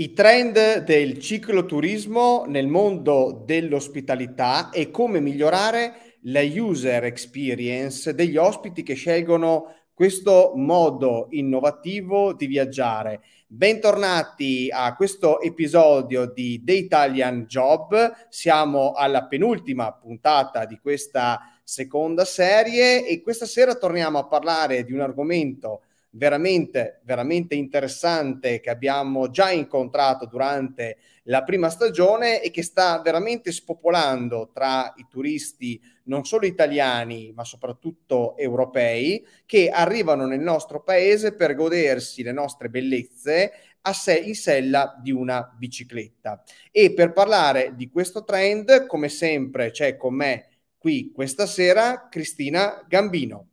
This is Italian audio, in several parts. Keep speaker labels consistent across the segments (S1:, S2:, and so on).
S1: I trend del cicloturismo nel mondo dell'ospitalità e come migliorare la user experience degli ospiti che scelgono questo modo innovativo di viaggiare. Bentornati a questo episodio di The Italian Job. Siamo alla penultima puntata di questa seconda serie e questa sera torniamo a parlare di un argomento veramente, veramente interessante che abbiamo già incontrato durante la prima stagione e che sta veramente spopolando tra i turisti non solo italiani ma soprattutto europei che arrivano nel nostro paese per godersi le nostre bellezze a sé in sella di una bicicletta. E per parlare di questo trend, come sempre c'è con me qui questa sera Cristina Gambino.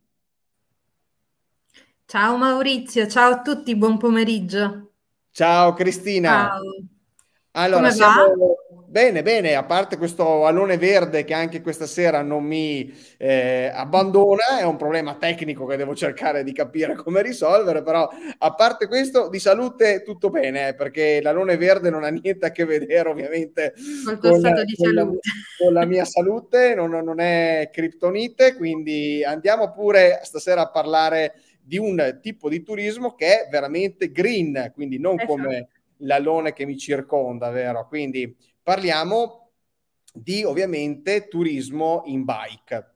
S2: Ciao Maurizio, ciao a tutti, buon pomeriggio.
S1: Ciao Cristina. Ciao. Allora, siamo... bene, bene, a parte questo alone verde che anche questa sera non mi eh, abbandona, è un problema tecnico che devo cercare di capire come risolvere, però a parte questo di salute tutto bene, eh, perché l'alone verde non ha niente a che vedere ovviamente con, con, la, con, la, con la, mia salute, non, non è criptonite, quindi andiamo pure stasera a parlare di un tipo di turismo che è veramente green, quindi non esatto. come l'alone che mi circonda, vero? Quindi parliamo di ovviamente turismo in bike.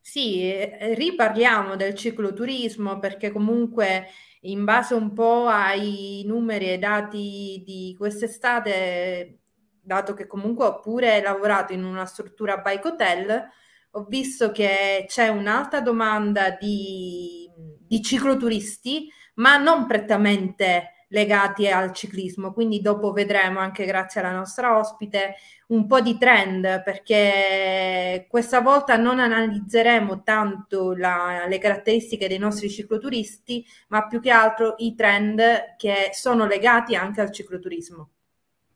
S2: Sì, riparliamo del cicloturismo perché comunque in base un po' ai numeri e dati di quest'estate, dato che comunque ho pure lavorato in una struttura bike hotel, ho visto che c'è un'alta domanda di di cicloturisti, ma non prettamente legati al ciclismo. Quindi dopo vedremo, anche grazie alla nostra ospite, un po' di trend, perché questa volta non analizzeremo tanto la, le caratteristiche dei nostri cicloturisti, ma più che altro i trend che sono legati anche al cicloturismo.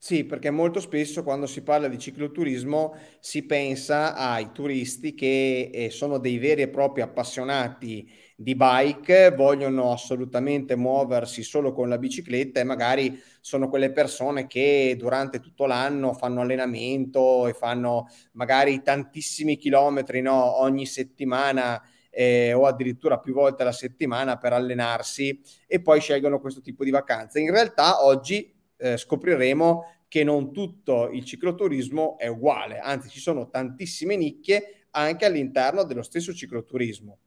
S1: Sì, perché molto spesso quando si parla di cicloturismo si pensa ai turisti che eh, sono dei veri e propri appassionati di bike vogliono assolutamente muoversi solo con la bicicletta e magari sono quelle persone che durante tutto l'anno fanno allenamento e fanno magari tantissimi chilometri no? ogni settimana eh, o addirittura più volte alla settimana per allenarsi e poi scelgono questo tipo di vacanze. In realtà oggi eh, scopriremo che non tutto il cicloturismo è uguale, anzi ci sono tantissime nicchie anche all'interno dello stesso cicloturismo.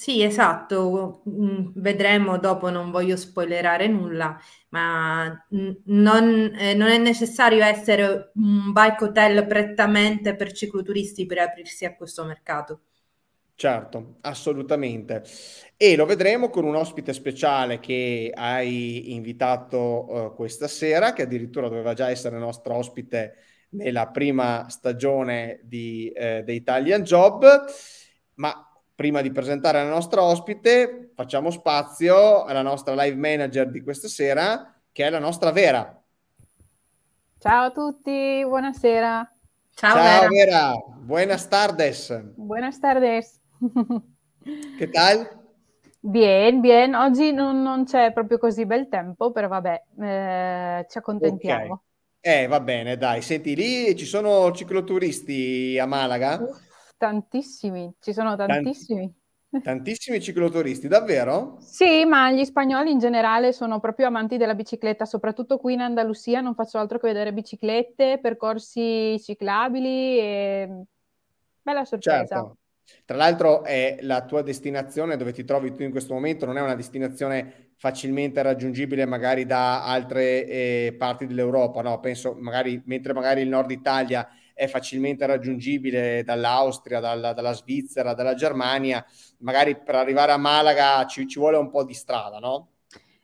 S2: Sì, esatto, mm, vedremo dopo, non voglio spoilerare nulla, ma non, eh, non, è necessario essere un bike hotel prettamente per cicloturisti per aprirsi a questo mercato.
S1: Certo, assolutamente. E lo vedremo con un ospite speciale che hai invitato eh, questa sera, che addirittura doveva già essere nostro ospite nella prima stagione di, eh, The Italian Job, ma prima di presentare la nostra ospite, facciamo spazio alla nostra live manager di questa sera, che è la nostra Vera.
S3: Ciao a tutti, buonasera. Ciao, Ciao Vera. Vera.
S1: buenas tardes.
S3: Buenas tardes. che tal? Bien, bien. Oggi non, non, c'è proprio così bel tempo, però vabbè, eh, ci accontentiamo.
S1: Okay. Eh, va bene, dai. Senti, lì ci sono cicloturisti a Malaga? Uh
S3: Tantissimi, ci sono tantissimi.
S1: Tantissimi cicloturisti, davvero?
S3: Sì, ma gli spagnoli in generale sono proprio amanti della bicicletta, soprattutto qui in Andalusia non faccio altro che vedere biciclette, percorsi ciclabili e mm, bella sorpresa. Certo.
S1: Tra l'altro è la tua destinazione dove ti trovi tu in questo momento, non è una destinazione facilmente raggiungibile magari da altre eh, parti dell'Europa, no? Penso magari mentre magari il nord Italia è facilmente raggiungibile dall'Austria, dalla, dalla Svizzera, dalla Germania, magari per arrivare a Malaga ci, ci vuole un po' di strada, no?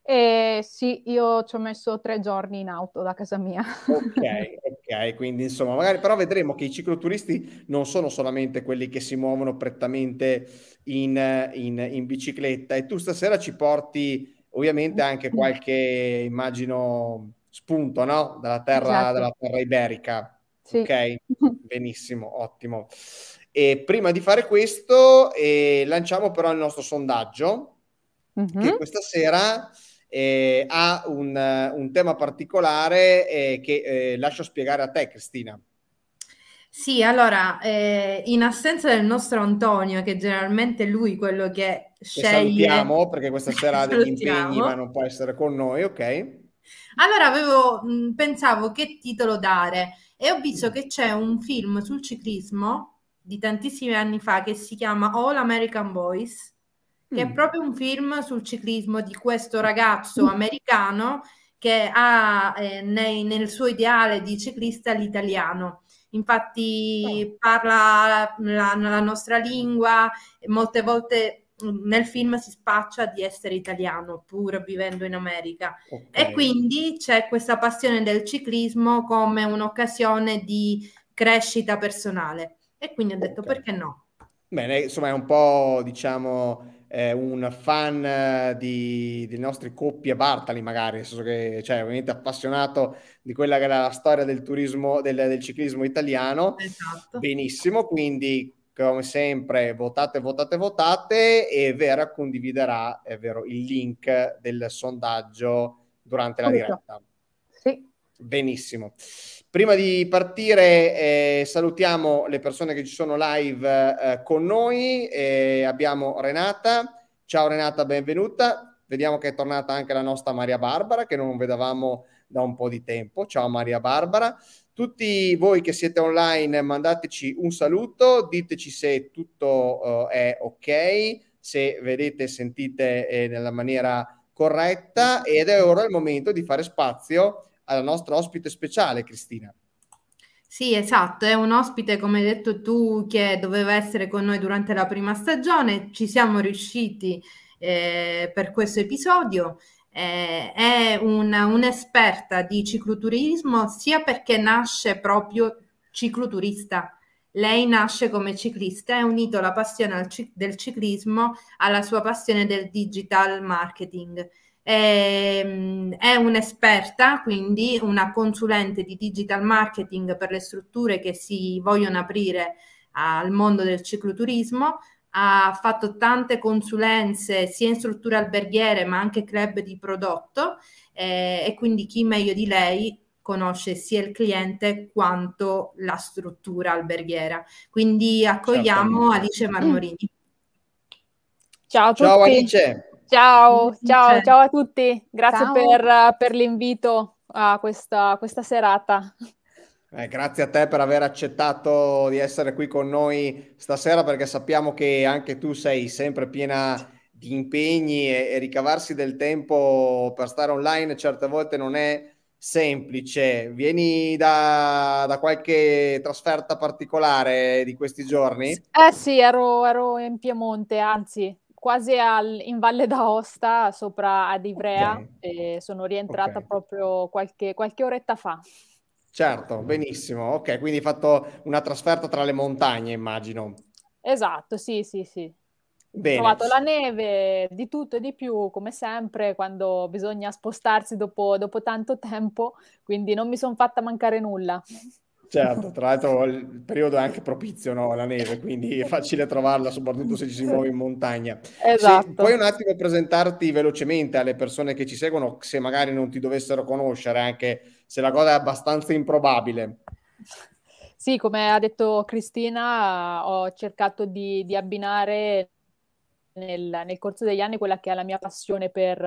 S3: Eh, sì, io ci ho messo tre giorni in auto da casa mia. ok,
S1: ok, quindi insomma, magari però vedremo che i cicloturisti non sono solamente quelli che si muovono prettamente in, in, in bicicletta e tu stasera ci porti ovviamente anche esatto. qualche, immagino, spunto, no? Dalla terra, esatto. dalla terra iberica. Sì. Ok, benissimo, ottimo. E prima di fare questo, eh, lanciamo però il nostro sondaggio, mm-hmm. che mhm. questa sera eh, ha un, un, tema particolare eh, che eh, lascio spiegare a te, Cristina.
S2: Sì, allora, eh, in assenza del nostro Antonio, che generalmente è lui quello che, che sceglie... Salutiamo,
S1: perché questa sera ha degli impegni, ma non può essere con noi, ok?
S2: Allora, avevo, mh, pensavo che titolo dare e ho visto mm. che c'è un film sul ciclismo di tantissimi anni fa che si chiama All American Boys, che mm. è proprio un film sul ciclismo di questo mm. ragazzo mm. americano che ha eh, nei, nel suo ideale di ciclista l'italiano. Infatti oh. parla la, la nostra lingua, molte volte nel film si spaccia di essere italiano pur vivendo in America okay. e quindi c'è questa passione del ciclismo come un'occasione di crescita personale e quindi ho detto okay. perché no?
S1: Bene, insomma è un po' diciamo eh, un fan eh, di, delle nostre coppie Bartali magari, nel senso che cioè, ovviamente appassionato di quella che era la storia del turismo, del, del ciclismo italiano. Esatto. Benissimo, quindi come sempre votate, votate, votate e Vera condividerà vero, il link del sondaggio durante la diretta. Sì. Benissimo. Prima di partire eh, salutiamo le persone che ci sono live eh, con noi. Eh, abbiamo Renata. Ciao Renata, benvenuta. Vediamo che è tornata anche la nostra Maria Barbara, che non vedevamo da un po' di tempo. Ciao Maria Barbara. Tutti voi che siete online, mandateci un saluto, diteci se tutto uh, è ok, se vedete e sentite eh, nella maniera corretta ed è ora il momento di fare spazio alla nostra ospite speciale, Cristina.
S2: Sì, esatto, è un ospite, come hai detto tu, che doveva essere con noi durante la prima stagione, ci siamo riusciti eh, per questo episodio. Eh, è un, un'esperta di cicloturismo sia perché nasce proprio cicloturista. Lei nasce come ciclista e ha unito la passione cic- del ciclismo alla sua passione del digital marketing. Ehm, è un'esperta, quindi una consulente di digital marketing per le strutture che si vogliono aprire al mondo del cicloturismo ha fatto tante consulenze sia in strutture alberghiere ma anche club di prodotto eh, e quindi chi meglio di lei conosce sia il cliente quanto la struttura alberghiera. Quindi accogliamo Alice Marmorini.
S4: Ciao a tutti. Ciao Alice. Ciao, ciao, ciao a tutti. Grazie ciao. Per, per, l'invito a questa, questa serata.
S1: Eh, grazie a te per aver accettato di essere qui con noi stasera perché sappiamo che anche tu sei sempre piena di impegni e, e ricavarsi del tempo per stare online certe volte non è semplice. Vieni da, da qualche trasferta particolare di questi giorni?
S4: Eh sì, ero, ero in Piemonte, anzi quasi al, in Valle d'Aosta, sopra ad Ivrea, okay. e sono rientrata okay. proprio qualche, qualche oretta fa.
S1: Certo, benissimo. Ok, quindi hai fatto una trasferta tra le montagne, immagino.
S4: Esatto, sì, sì, sì.
S1: Bene. Ho trovato la
S4: neve, di tutto e di più, come sempre, quando bisogna spostarsi dopo, dopo tanto tempo, quindi non mi sono fatta mancare nulla.
S1: Certo, tra l'altro il periodo è anche propizio, no? La neve, quindi è facile trovarla, soprattutto se ci si muove in montagna. Esatto. Se, puoi un attimo presentarti velocemente alle persone che ci seguono, se magari non ti dovessero conoscere, anche se la cosa è abbastanza improbabile.
S4: Sì, come ha detto Cristina, ho cercato di, di abbinare nel, nel, corso degli anni quella che è la mia passione per,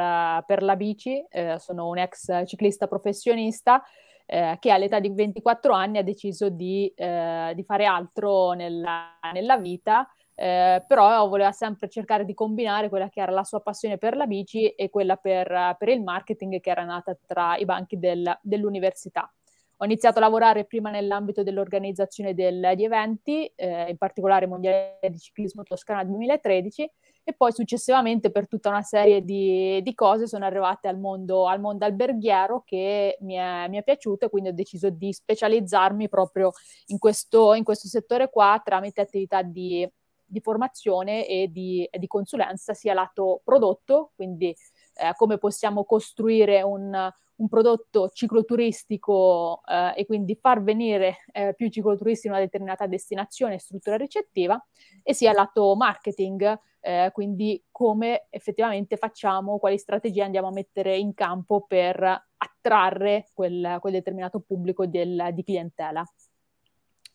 S4: per la bici. Eh, sono un ex ciclista professionista eh, che all'età di 24 anni ha deciso di, eh, di fare altro nella, nella vita, eh, però voleva sempre cercare di combinare quella che era la sua passione per la bici e quella per, per il marketing che era nata tra i banchi del, dell'università. Ho iniziato a lavorare prima nell'ambito dell'organizzazione del, di eventi, eh, in particolare Mondiale di Ciclismo Toscana 2013 e poi successivamente per tutta una serie di, di cose sono arrivate al mondo, al mondo alberghiero che mi è, mi è, piaciuto e quindi ho deciso di specializzarmi proprio in questo, in questo settore qua tramite attività di, di formazione e di, e di, consulenza sia lato prodotto, quindi eh, come possiamo costruire un, un prodotto cicloturistico eh, e quindi far venire eh, più cicloturisti in una determinata destinazione e struttura ricettiva, e sia lato marketing, eh, quindi come effettivamente facciamo, quali strategie andiamo a mettere in campo per attrarre quel, quel determinato pubblico del, di clientela.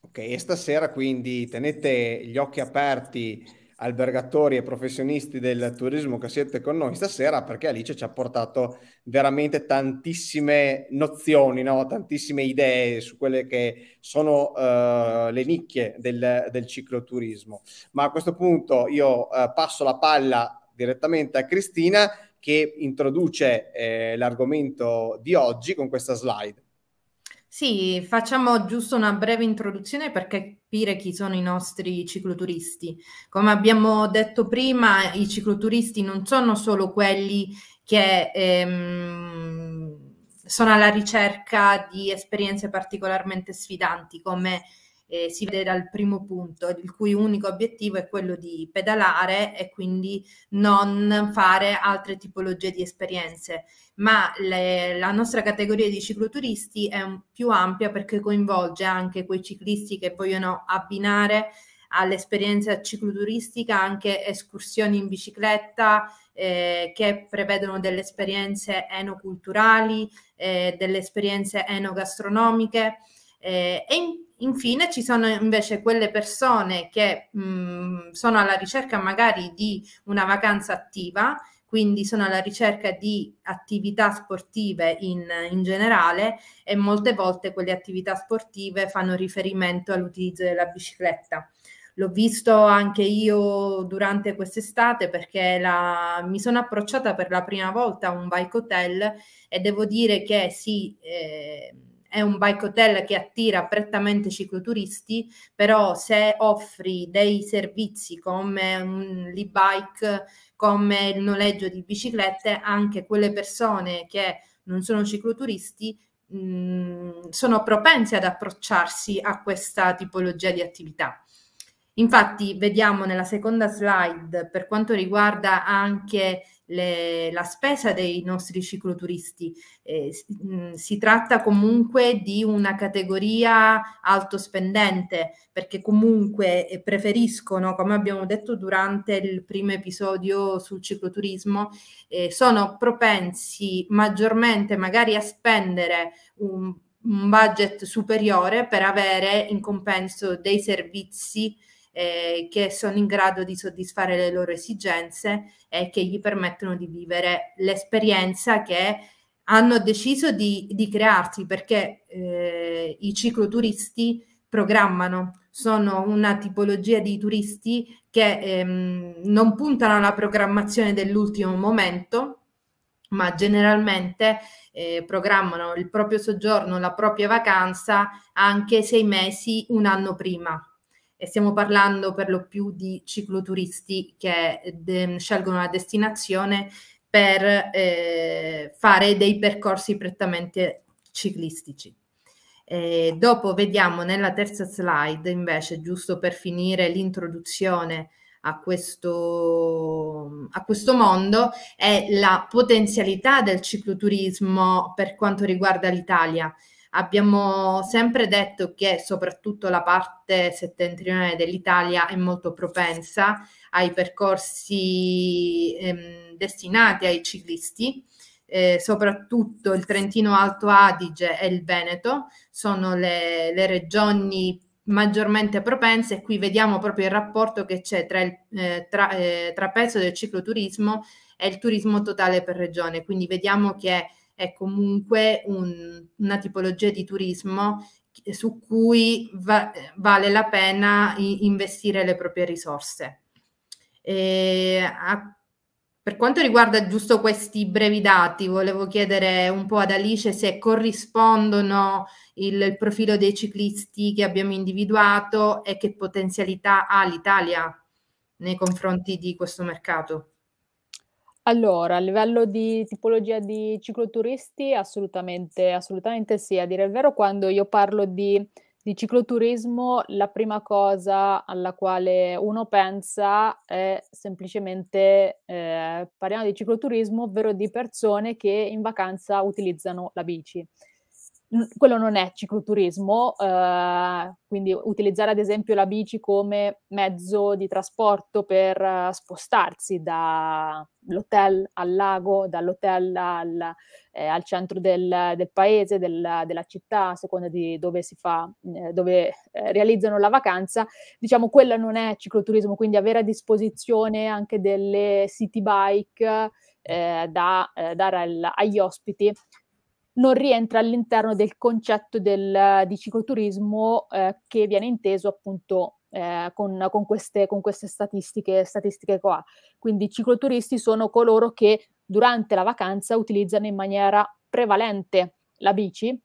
S1: Ok, e stasera quindi tenete gli occhi aperti albergatori e professionisti del turismo che siete con noi stasera perché Alice ci ha portato veramente tantissime nozioni, no? tantissime idee su quelle che sono uh, le nicchie del, del, cicloturismo. Ma a questo punto io uh, passo la palla direttamente a Cristina che introduce eh, l'argomento di oggi con questa slide.
S2: Sì, facciamo giusto una breve introduzione per capire chi sono i nostri cicloturisti. Come abbiamo detto prima, i cicloturisti non sono solo quelli che ehm, sono alla ricerca di esperienze particolarmente sfidanti come eh, si vede dal primo punto, il cui unico obiettivo è quello di pedalare e quindi non fare altre tipologie di esperienze. Ma le, la nostra categoria di cicloturisti è più ampia perché coinvolge anche quei ciclisti che vogliono abbinare all'esperienza cicloturistica anche escursioni in bicicletta eh, che prevedono delle esperienze enoculturali, eh, delle esperienze enogastronomiche eh, e in, infine ci sono invece quelle persone che mh, mm, sono alla ricerca magari di una vacanza attiva, quindi sono alla ricerca di attività sportive in, in, generale e molte volte quelle attività sportive fanno riferimento all'utilizzo della bicicletta. L'ho visto anche io durante quest'estate perché la, mi sono approcciata per la prima volta a un bike hotel e devo dire che sì. Eh, è un bike hotel che attira prettamente cicloturisti, però se offri dei servizi come un l'e-bike, come il noleggio di biciclette, anche quelle persone che non sono cicloturisti mm, sono propense ad approcciarsi a questa tipologia di attività. Infatti vediamo nella seconda slide per quanto riguarda anche le, la spesa dei nostri cicloturisti. Eh, si, mh, si, tratta comunque di una categoria alto spendente perché comunque eh, preferiscono, come abbiamo detto durante il primo episodio sul cicloturismo, eh, sono propensi maggiormente magari a spendere un, un budget superiore per avere in compenso dei servizi eh, eh, che sono in grado di soddisfare le loro esigenze e che gli permettono di vivere l'esperienza che hanno deciso di, di crearsi perché eh, i cicloturisti programmano, sono una tipologia di turisti che ehm, non puntano alla programmazione dell'ultimo momento, ma generalmente eh, programmano il proprio soggiorno, la propria vacanza anche sei mesi, un anno prima e stiamo parlando per lo più di cicloturisti che eh, de- scelgono la destinazione per eh, fare dei percorsi prettamente ciclistici. E dopo vediamo nella terza slide, invece, giusto per finire l'introduzione a questo, a questo mondo, è la potenzialità del cicloturismo per quanto riguarda l'Italia. Abbiamo sempre detto che soprattutto la parte settentrionale dell'Italia è molto propensa ai percorsi ehm, destinati ai ciclisti. Eh, soprattutto il Trentino Alto Adige e il Veneto sono le, le regioni maggiormente propense e qui vediamo proprio il rapporto che c'è tra, il, eh, tra, eh, tra peso del cicloturismo e il turismo totale per regione. Quindi vediamo che è comunque un, una tipologia di turismo su cui va, vale la pena investire le proprie risorse. A, per quanto riguarda giusto questi brevi dati, volevo chiedere un po' ad Alice se corrispondono il, il profilo dei ciclisti che abbiamo individuato e che potenzialità ha l'Italia nei confronti di questo mercato.
S4: Allora, a livello di tipologia di cicloturisti assolutamente, assolutamente sì. A dire il vero, quando io parlo di di cicloturismo, la prima cosa alla quale uno pensa è semplicemente, eh, parliamo di cicloturismo, ovvero di persone che in vacanza utilizzano la bici quello non è cicloturismo, eh, quindi utilizzare ad esempio la bici come mezzo di trasporto per eh, spostarsi dall'hotel al lago, dall'hotel al, eh, al centro del, del paese, del, della città, a seconda di dove si fa, eh, dove eh, realizzano la vacanza, diciamo quello non è cicloturismo, quindi avere a disposizione anche delle city bike eh, da dare al, agli ospiti non rientra all'interno del concetto del, eh, di cicloturismo eh, che viene inteso appunto eh, con, con, queste, con, queste, statistiche, statistiche qua. Quindi i cicloturisti sono coloro che durante la vacanza utilizzano in maniera prevalente la bici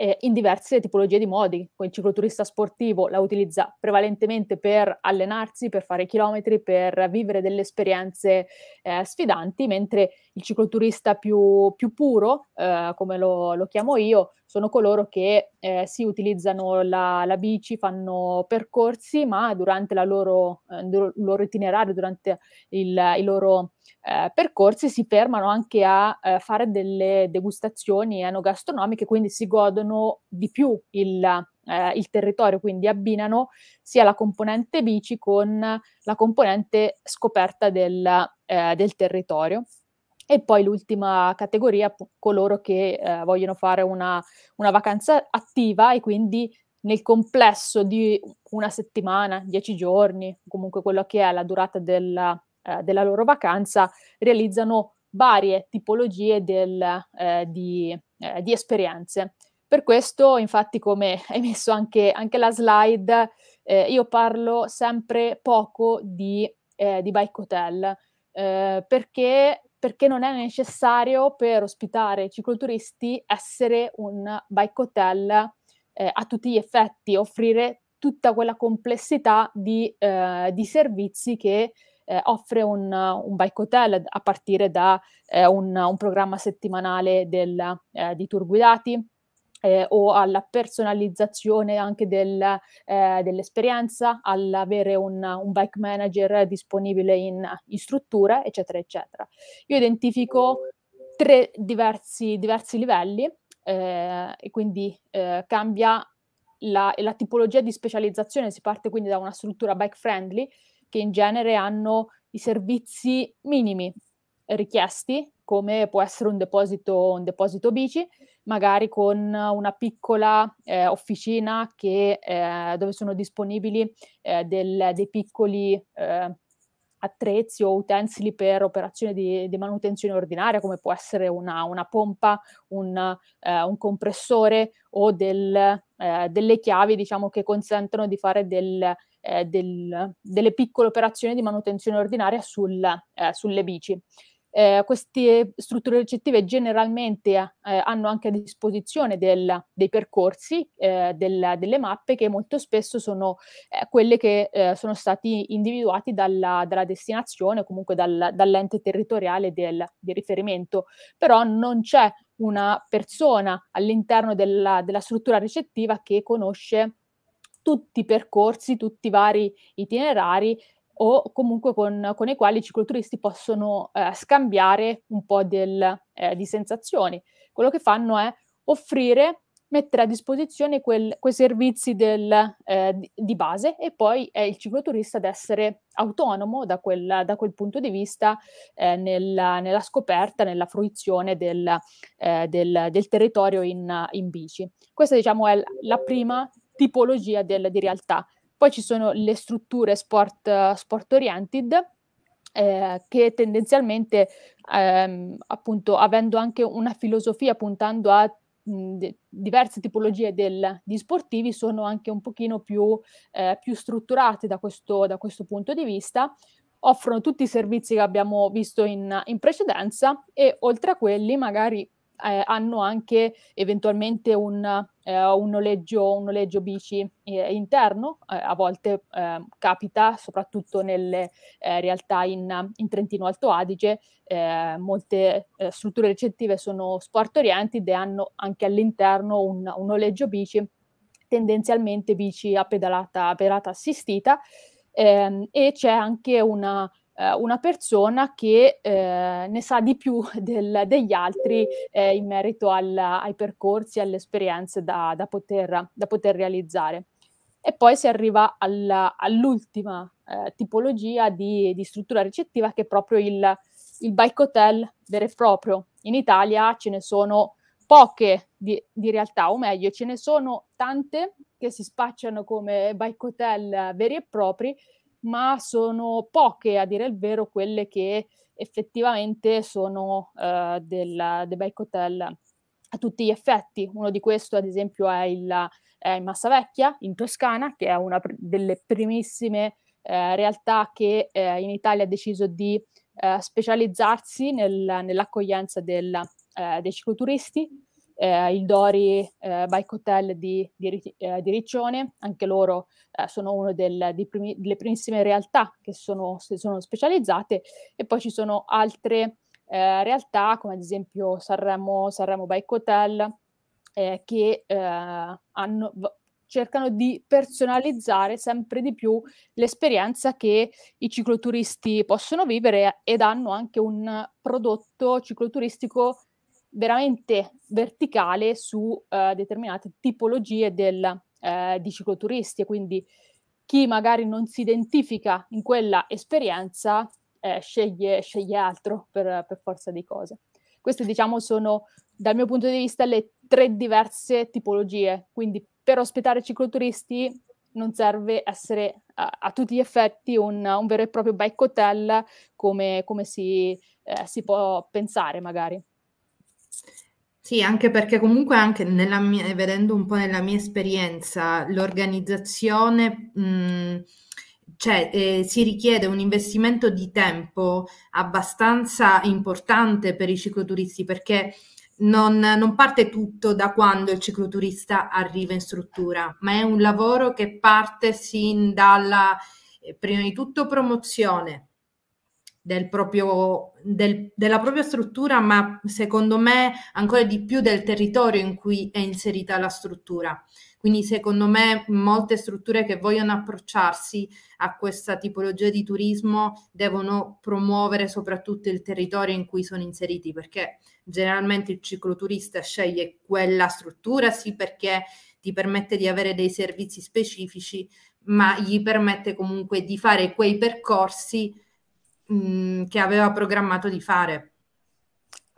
S4: eh, in diverse tipologie di modi. Il cicloturista sportivo la utilizza prevalentemente per allenarsi, per fare chilometri, per vivere delle esperienze eh, sfidanti, mentre il cicloturista più, più puro, eh, come lo, lo, chiamo io, sono coloro che eh, si utilizzano la, la, bici, fanno percorsi, ma durante loro, eh, il loro itinerario, durante il, il loro eh, percorsi si fermano anche a eh, fare delle degustazioni enogastronomiche, quindi si godono di più il, eh, il territorio, quindi abbinano sia la componente bici con la componente scoperta del, eh, del territorio. E poi l'ultima categoria, coloro che eh, vogliono fare una, una vacanza attiva e quindi nel complesso di una settimana, dieci giorni, comunque quello che è la durata del, eh, della loro vacanza realizzano varie tipologie del, eh, di, eh, di, esperienze. Per questo, infatti, come hai messo anche, anche la slide, eh, io parlo sempre poco di, eh, di bike hotel, eh, perché perché non è necessario per ospitare i cicloturisti essere un bike hotel eh, a tutti gli effetti, offrire tutta quella complessità di, eh, di servizi che eh, offre un, un, bike hotel a partire da eh, un, un, programma settimanale del, eh, di tour guidati. Eh, o alla personalizzazione anche del, eh, dell'esperienza, all'avere un, un, bike manager disponibile in, in strutture, eccetera, eccetera. Io identifico tre diversi, diversi livelli eh, e quindi eh, cambia la, la, tipologia di specializzazione, si parte quindi da una struttura bike friendly che in genere hanno i servizi minimi richiesti, come può essere un deposito, un deposito bici, magari con una piccola eh, officina che, eh, dove sono disponibili eh, del, dei piccoli eh, attrezzi o utensili per operazioni di, di manutenzione ordinaria, come può essere una, una pompa, un, eh, un, compressore o del, eh, delle chiavi diciamo, che consentono di fare del, eh, del, delle piccole operazioni di manutenzione ordinaria sul, eh, sulle bici. Eh, queste strutture ricettive generalmente eh, hanno anche a disposizione del, dei percorsi, eh, del, delle mappe che molto spesso sono eh, quelle che eh, sono stati individuati dalla, dalla destinazione, comunque dal, dall'ente territoriale del, di riferimento, però non c'è una persona all'interno della, della struttura ricettiva che conosce tutti i percorsi, tutti i vari itinerari o comunque con, con i quali i cicloturisti possono eh, scambiare un po' del, eh, di sensazioni. Quello che fanno è offrire, mettere a disposizione quel, quei servizi del, eh, di base e poi è il cicloturista ad essere autonomo da quel, da quel punto di vista eh, nella, nella, scoperta, nella fruizione del, eh, del, del territorio in, in bici. Questa diciamo è la prima tipologia del, di realtà. Poi ci sono le strutture sport, sport oriented, eh, che tendenzialmente, ehm, appunto, avendo anche una filosofia puntando a diverse tipologie del, di sportivi, sono anche un pochino più, eh, più strutturate da questo, da questo punto di vista, offrono tutti i servizi che abbiamo visto in, in, precedenza e oltre a quelli magari eh, hanno anche eventualmente un, eh, un, noleggio, un noleggio, bici eh, interno, eh, a volte ehm, capita soprattutto nelle eh, realtà in, in, Trentino Alto Adige, eh, molte strutture ricettive sono sport orienti ed hanno anche all'interno un, un noleggio bici, tendenzialmente bici a pedalata, pedalata assistita. Eh, e c'è anche una, eh, una persona che eh, ne sa di più del, degli altri eh, in merito al, ai percorsi, e alle esperienze da, da, poter, da, poter, realizzare. E poi si arriva alla, all'ultima eh, tipologia di, di, struttura ricettiva che è proprio il, il bike hotel vero e proprio. In Italia ce ne sono poche di, di, realtà, o meglio, ce ne sono tante che si spacciano come bike hotel eh, veri e propri, ma sono poche a dire il vero quelle che effettivamente sono uh, eh, del, del Bike Hotel a tutti gli effetti. Uno di questi, ad esempio, è il, è il Massavecchia in Toscana, che è una pr- delle primissime eh, realtà che eh, in Italia ha deciso di eh, specializzarsi nel, nell'accoglienza del, eh, dei cicloturisti eh, il Dori eh, Bike Hotel di, di, eh, di Riccione, anche loro eh, sono una del, primi, delle primissime realtà che sono, sono, specializzate e poi ci sono altre eh, realtà come ad esempio Sanremo, Sanremo Bike Hotel eh, che hanno, cercano di personalizzare sempre di più l'esperienza che i cicloturisti possono vivere ed hanno anche un prodotto cicloturistico veramente verticale su eh, determinate tipologie del, eh, di cicloturisti e quindi chi magari non si identifica in quella esperienza eh, sceglie, sceglie, altro per, per, forza di cose. Queste diciamo sono dal mio punto di vista le tre diverse tipologie, quindi per ospitare cicloturisti non serve essere a, eh, a tutti gli effetti un, un, vero e proprio bike hotel come, come si, eh, si può pensare magari.
S2: Sì, anche perché comunque anche nella mia, vedendo un po' nella mia esperienza, l'organizzazione, mh, mhmm, cioè, eh, si richiede un investimento di tempo abbastanza importante per i cicloturisti perché non, non, parte tutto da quando il cicloturista arriva in struttura, ma è un lavoro che parte sin dalla, eh, prima di tutto, promozione, del proprio, del, della propria struttura, ma secondo me ancora di più del territorio in cui è inserita la struttura. Quindi secondo me molte strutture che vogliono approcciarsi a questa tipologia di turismo devono promuovere soprattutto il territorio in cui sono inseriti, perché generalmente il cicloturista sceglie quella struttura sì perché ti permette di avere dei servizi specifici, ma gli permette comunque di fare quei percorsi che aveva programmato di fare.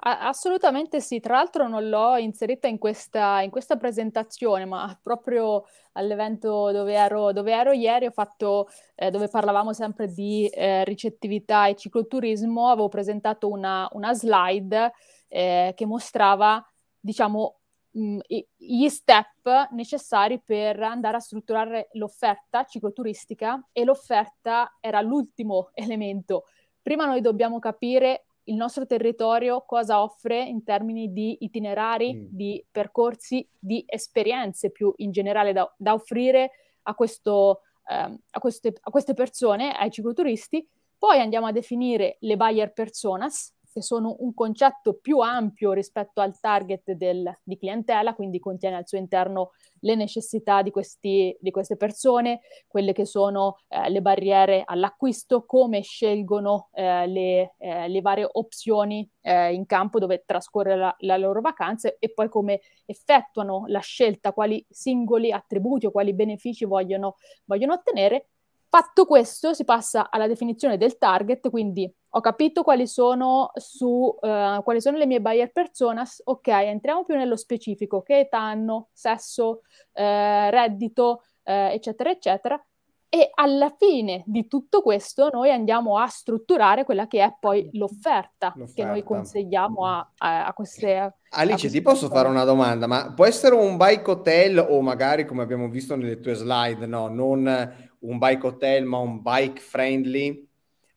S2: Assolutamente sì, tra l'altro non
S4: l'ho inserita in questa, in questa presentazione, ma proprio all'evento dove ero, dove ero ieri, fatto, eh, dove parlavamo sempre di eh, ricettività e cicloturismo, avevo presentato una, una slide eh, che mostrava, diciamo, mh, gli step necessari per andare a strutturare l'offerta cicloturistica e l'offerta era l'ultimo elemento prima noi dobbiamo capire il nostro territorio cosa offre in termini di itinerari, mm. di percorsi, di esperienze più in generale da, da offrire a, questo, ehm, a, queste, a queste persone, ai cicloturisti. Poi andiamo a definire le buyer personas, che sono un concetto più ampio rispetto al target del, di clientela, quindi contiene al suo interno le necessità di, questi, di queste persone, quelle che sono eh, le barriere all'acquisto, come scelgono eh, le, eh, le, varie opzioni eh, in campo dove trascorrere la, la loro vacanza e poi come effettuano la scelta, quali singoli attributi o quali benefici vogliono, vogliono ottenere Fatto questo, si passa alla definizione del target, quindi ho capito quali sono, su, uh, quali sono le mie buyer personas, ok, entriamo più nello specifico, che età hanno, sesso, eh, reddito, eh, eccetera, eccetera. E alla fine di tutto questo noi andiamo a strutturare quella che è poi l'offerta, l'offerta. che noi consigliamo a, a, a queste... Alice,
S1: a ti posso fare una domanda? Ma può essere un bike hotel o magari, come abbiamo visto nelle tue slide, no? Non un bike hotel, ma un bike friendly,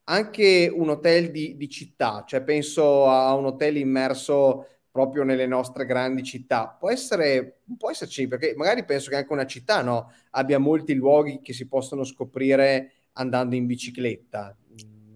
S1: anche un hotel di, di città, cioè penso a un hotel immerso proprio nelle nostre grandi città. Può essere, può esserci, perché magari penso che anche una città no, abbia molti luoghi che si possono scoprire andando in bicicletta.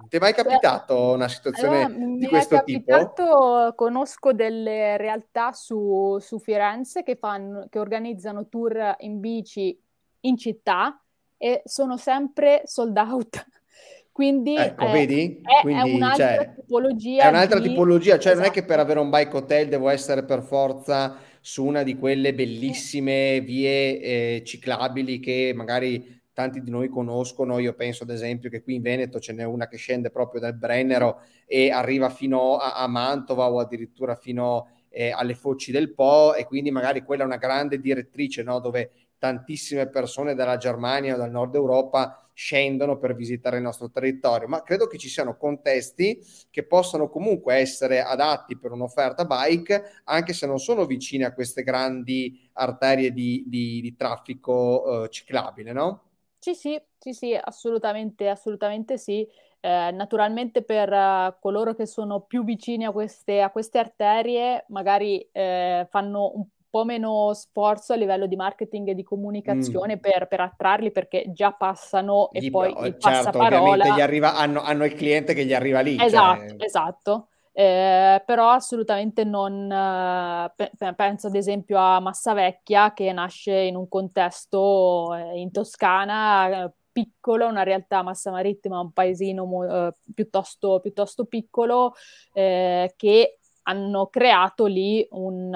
S1: Ti è mai cioè, capitato una situazione allora, di questo tipo? Mi è capitato,
S4: tipo? conosco delle realtà su, su Firenze che, fanno, che organizzano tour in bici in città e sono sempre sold out. Quindi, ecco, eh, è, vedi? Quindi, è un'altra cioè, tipologia. È un'altra di... tipologia, cioè esatto. non
S1: è che per esatto. avere un bike hotel devo essere per forza su una di quelle bellissime vie eh, ciclabili che magari tanti di noi conoscono. Io penso, ad esempio, che qui in Veneto ce n'è una che scende proprio dal Brennero e arriva fino a, a Mantova o addirittura fino a eh, alle foci del Po e quindi magari quella è una grande direttrice no? dove tantissime persone dalla Germania o dal nord Europa scendono per visitare il nostro territorio, ma credo che ci siano contesti che possano comunque essere adatti per un'offerta bike, anche se non sono vicini a queste grandi arterie di, di, di traffico eh, ciclabile, no?
S4: Sì, sì, sì, sì, assolutamente, assolutamente sì. Eh, naturalmente per uh, coloro che sono più vicini a queste, a queste arterie magari eh, fanno un po' meno sforzo a livello di marketing e di comunicazione mm. per, per, attrarli perché già passano e gli, poi oh, il certo, gli arriva,
S1: hanno, hanno, il cliente che gli arriva lì. Cioè esatto, cioè...
S4: esatto. Eh, però assolutamente non eh, penso ad esempio a Massavecchia che nasce in un contesto eh, in Toscana eh, piccolo, una realtà massa marittima, un paesino eh, piuttosto, piuttosto, piccolo eh, che hanno creato lì un,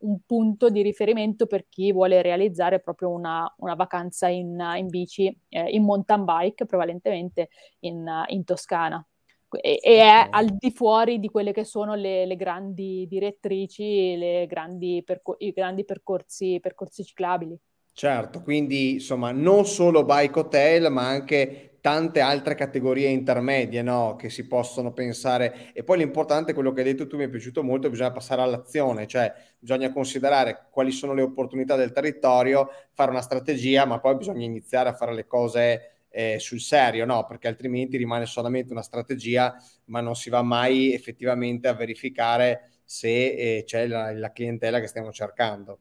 S4: un punto di riferimento per chi vuole realizzare proprio una, una vacanza in, in bici, eh, in mountain bike prevalentemente in, in Toscana. E, è al di fuori di quelle che sono le, le grandi direttrici, le grandi perco- i grandi percorsi, percorsi ciclabili.
S1: Certo, quindi insomma non solo bike hotel ma anche tante altre categorie intermedie no? che si possono pensare e poi l'importante quello che hai detto tu mi è piaciuto molto bisogna passare all'azione cioè bisogna considerare quali sono le opportunità del territorio fare una strategia ma poi bisogna iniziare a fare le cose eh, sul serio no? perché altrimenti rimane solamente una strategia ma non si va mai effettivamente a verificare se eh, c'è la, la clientela che stiamo cercando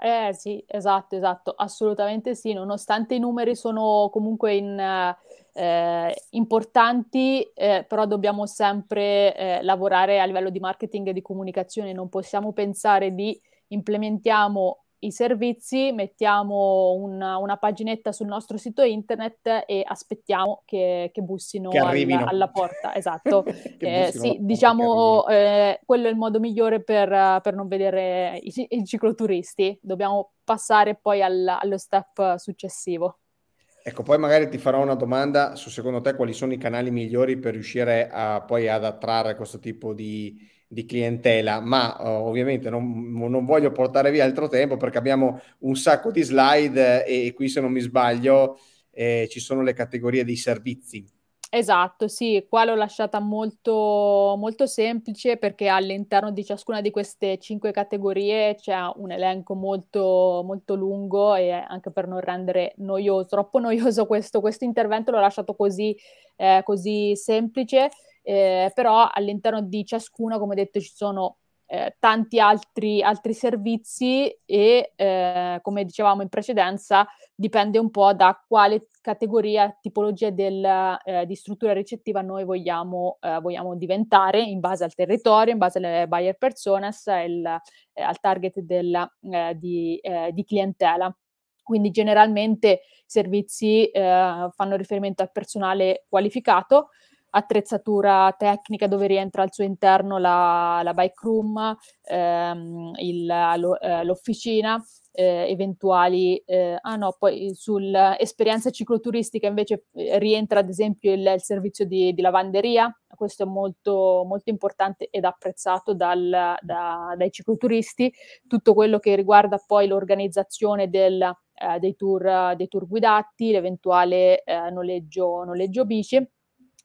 S4: eh sì, esatto, esatto, assolutamente sì, nonostante i numeri sono comunque in, eh, importanti, eh, però dobbiamo sempre eh, lavorare a livello di marketing e di comunicazione, non possiamo pensare di implementiamo i servizi, mettiamo una, una, paginetta sul nostro sito internet e aspettiamo che, che bussino che alla, alla, porta. Esatto. eh, sì, diciamo eh, quello è il modo migliore per, per non vedere i, i, cicloturisti. Dobbiamo passare poi al, allo step successivo.
S1: Ecco, poi magari ti farò una domanda su secondo te quali sono i canali migliori per riuscire a, poi ad attrarre questo tipo di, di clientela, ma uh, ovviamente non, non, voglio portare via altro tempo perché abbiamo un sacco di slide e, eh, e qui se non mi sbaglio eh, ci sono le categorie dei servizi.
S4: Esatto, sì, qua l'ho lasciata molto, molto semplice perché all'interno di ciascuna di queste cinque categorie c'è un elenco molto, molto lungo e anche per non rendere noioso, troppo noioso questo, questo intervento l'ho lasciato così, eh, così semplice eh, però all'interno di ciascuna, come detto, ci sono eh, tanti altri, altri, servizi e, eh, come dicevamo in precedenza, dipende un po' da quale categoria, tipologia del, eh, di struttura ricettiva noi vogliamo, eh, vogliamo, diventare in base al territorio, in base alle buyer personas, il, al target del, eh, di, di clientela. Quindi generalmente i servizi eh, fanno riferimento al personale qualificato, attrezzatura tecnica dove rientra al suo interno la, la bike room, ehm, il, lo, eh, l'officina, eh, eventuali, eh, ah no, poi sull'esperienza cicloturistica invece eh, rientra ad esempio il, il servizio di, di, lavanderia, questo è molto, molto importante ed apprezzato dal, da, dai cicloturisti, tutto quello che riguarda poi l'organizzazione del, eh, dei, tour, dei, tour, guidati, l'eventuale eh, noleggio, noleggio bici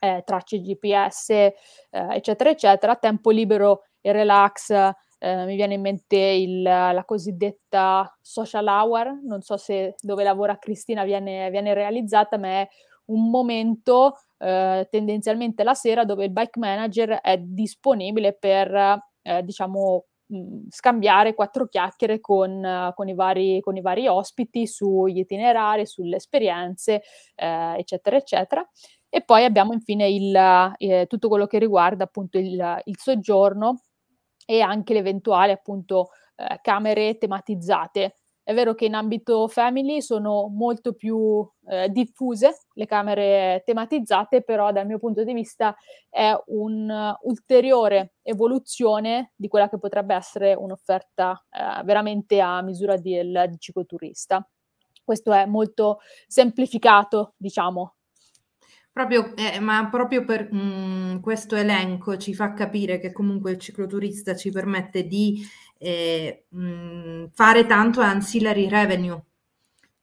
S4: eh, tracce GPS, eh, eccetera, eccetera, tempo libero e relax, eh, mi viene in mente il, la cosiddetta social hour, non so se dove lavora Cristina viene, viene realizzata, ma è un momento eh, tendenzialmente la sera dove il bike manager è disponibile per, eh, diciamo, mm, scambiare quattro chiacchiere con, con, i vari, con, i vari, ospiti sugli itinerari, sulle esperienze, eh, eccetera, eccetera. E poi abbiamo infine il, eh, tutto quello che riguarda appunto il, il soggiorno e anche l'eventuale appunto eh, camere tematizzate. È vero che in ambito family sono molto più eh, diffuse le camere tematizzate, però dal mio punto di vista è un'ulteriore evoluzione di quella che potrebbe essere un'offerta uh, veramente a misura del, di, di cicoturista. Questo è molto semplificato, diciamo,
S2: Proprio, eh, ma proprio per mh, mm, questo elenco ci fa capire che comunque il cicloturista ci permette di eh, mh, mm, fare tanto ancillary revenue,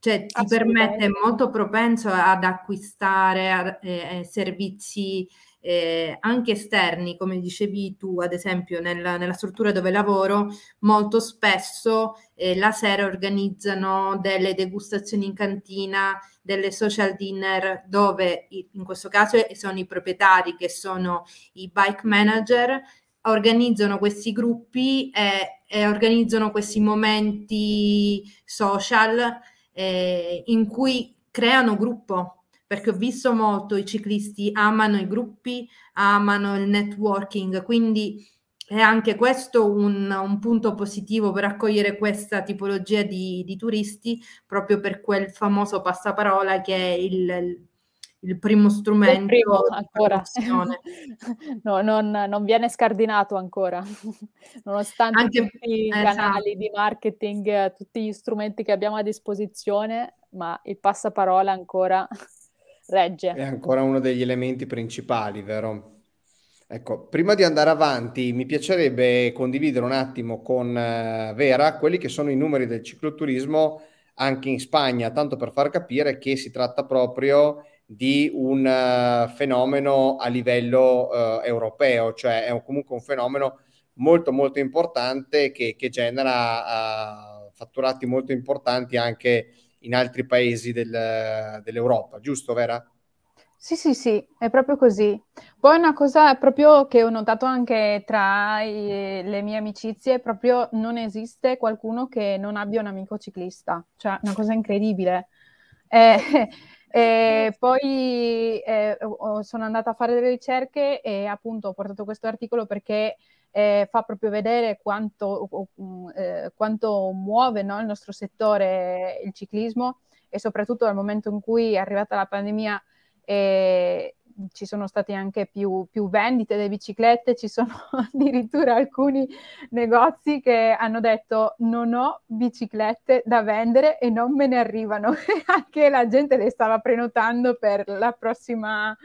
S2: cioè ti permette, molto propenso ad acquistare a, eh, eh servizi eh, anche esterni, come dicevi tu, ad esempio nella, nella struttura dove lavoro, molto spesso eh, la sera organizzano delle degustazioni in cantina, delle social dinner, dove in questo caso eh, sono i proprietari che sono i bike manager, organizzano questi gruppi e, e organizzano questi momenti social eh, in cui creano gruppo perché ho visto molto i ciclisti amano i gruppi, amano il networking, quindi è anche questo un, un punto positivo per accogliere questa tipologia di, di, turisti, proprio per quel famoso passaparola che è il, il primo strumento. Il primo, ancora.
S4: no, non, non, viene scardinato ancora, nonostante anche, tutti i esatto. canali di marketing, tutti gli strumenti che abbiamo a disposizione, ma il passaparola ancora regge. È
S1: ancora uno degli elementi principali, vero? Ecco, prima di andare avanti, mi piacerebbe condividere un attimo con eh, Vera quelli che sono i numeri del cicloturismo anche in Spagna, tanto per far capire che si tratta proprio di un eh, fenomeno a livello uh, europeo, cioè è un, comunque un fenomeno molto molto importante che, che genera uh, fatturati molto importanti anche in altri paesi del, dell'Europa, giusto Vera?
S3: Sì, sì, sì, è proprio così. Poi una cosa proprio che ho notato anche tra i, le mie amicizie, proprio non esiste qualcuno che non abbia un amico ciclista, cioè una cosa incredibile. Eh, eh, poi eh, sono andata a fare delle ricerche e appunto ho portato questo articolo perché eh, fa proprio vedere quanto, mm, eh, quanto muove no, il nostro settore il ciclismo e soprattutto dal momento in cui è arrivata la pandemia eh, ci sono state anche più, più vendite delle biciclette, ci sono addirittura alcuni negozi che hanno detto non ho biciclette da vendere e non me ne arrivano, anche la gente le stava prenotando per la prossima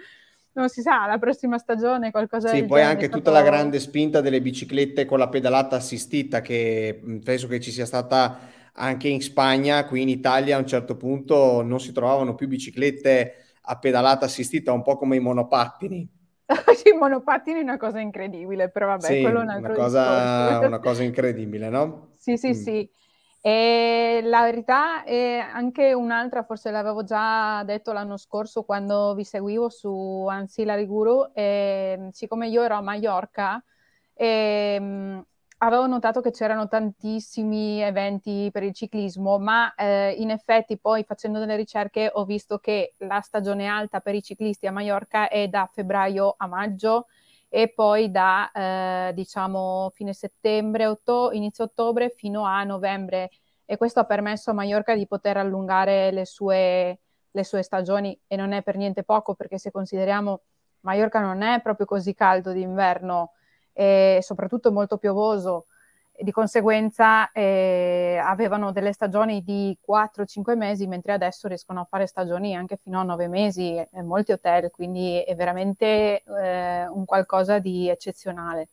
S3: non si sa, la prossima stagione
S2: qualcosa sì, poi genere,
S1: anche tutta la grande spinta delle biciclette con la pedalata assistita che mm, penso che ci sia stata anche in Spagna, qui in Italia a un certo punto non si trovavano più biciclette a pedalata assistita, un po' come i monopattini.
S3: i monopattini è una cosa incredibile, però vabbè, sì, quello è un altro una cosa, una
S1: cosa incredibile, no? Sì, sì, mm. sì.
S3: E la verità è anche un'altra, forse l'avevo già detto l'anno scorso quando vi seguivo su Ansila Riguru, e, ehm, siccome io ero a Mallorca, e, ehm, avevo notato che c'erano tantissimi eventi per il ciclismo, ma eh, in effetti poi facendo delle ricerche ho visto che la stagione alta per i ciclisti a Mallorca è da febbraio a maggio e poi da eh, diciamo fine settembre, otto- inizio ottobre fino a novembre e questo ha permesso a Mallorca di poter allungare le sue, le sue stagioni e non è per niente poco perché se consideriamo Mallorca non è proprio così caldo d'inverno e soprattutto molto piovoso di conseguenza eh, avevano delle stagioni di 4-5 mesi, mentre adesso riescono a fare stagioni anche fino a 9 mesi, in molti hotel, quindi è veramente eh, un qualcosa di eccezionale.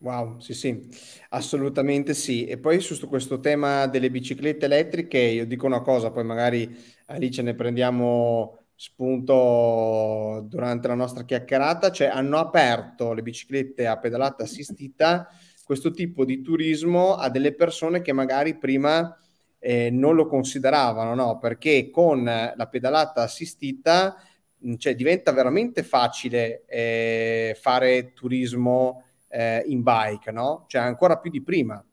S1: Wow, sì, sì, assolutamente sì. E poi su questo tema delle biciclette elettriche, io dico una cosa, poi magari Alice ne prendiamo spunto durante la nostra chiacchierata, cioè hanno aperto le biciclette a pedalata assistita questo tipo di turismo a delle persone che magari prima eh, non lo consideravano, no? perché con la pedalata assistita cioè, diventa veramente facile eh, fare turismo eh, in bike, no? cioè ancora più di prima.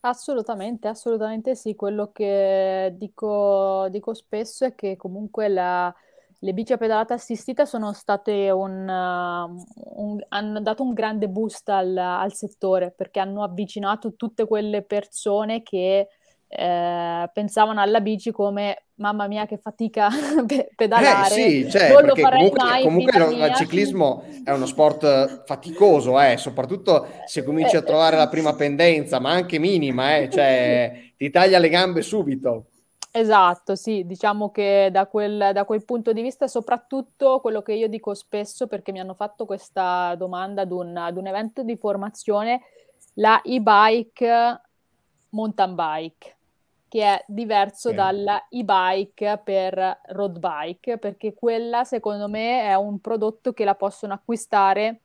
S4: Assolutamente, assolutamente sì. Quello che dico, dico spesso è che comunque la, le bici a pedalata assistita sono state un, um, un, hanno dato un grande boost al, al, settore perché hanno avvicinato tutte quelle persone che eh, pensavano alla bici come mamma mia che fatica pedalare eh, sì, cioè, non lo farei comunque, mai comunque no, il ciclismo
S1: è uno sport faticoso eh, soprattutto se cominci a trovare la prima pendenza ma anche minima eh, cioè, ti taglia le gambe subito
S4: Esatto, sì, diciamo che da quel, da quel punto di vista, soprattutto quello che io dico spesso, perché mi hanno fatto questa domanda ad un, ad un evento di formazione, la e-bike mountain bike, che è diverso sì. dalla e-bike per road bike, perché quella secondo me è un prodotto che la possono acquistare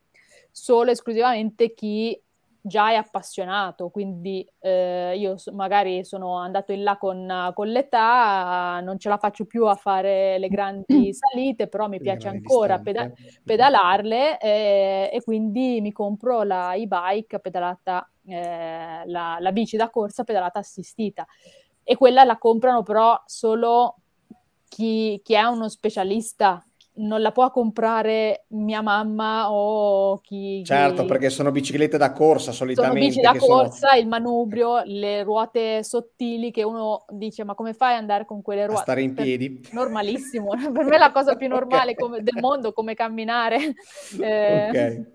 S4: solo esclusivamente chi già è appassionato, quindi eh, io magari sono andato in là con, con, l'età, non ce la faccio più a fare le grandi salite, però mi le piace ancora peda- mm, mm. pedalarle eh, e quindi mi compro la e-bike pedalata, eh, la, la bici da corsa pedalata assistita e quella la comprano però solo chi, chi, è uno specialista non la può comprare mia mamma o chi... chi... Certo, perché
S1: sono biciclette da corsa solitamente. Sono bici da corsa,
S4: sono... il manubrio, le ruote sottili che uno dice ma come fai ad andare con quelle ruote? A stare
S1: in piedi. Per...
S4: Normalissimo, per me è la cosa più normale okay. come... del mondo, come camminare. Eh... Okay.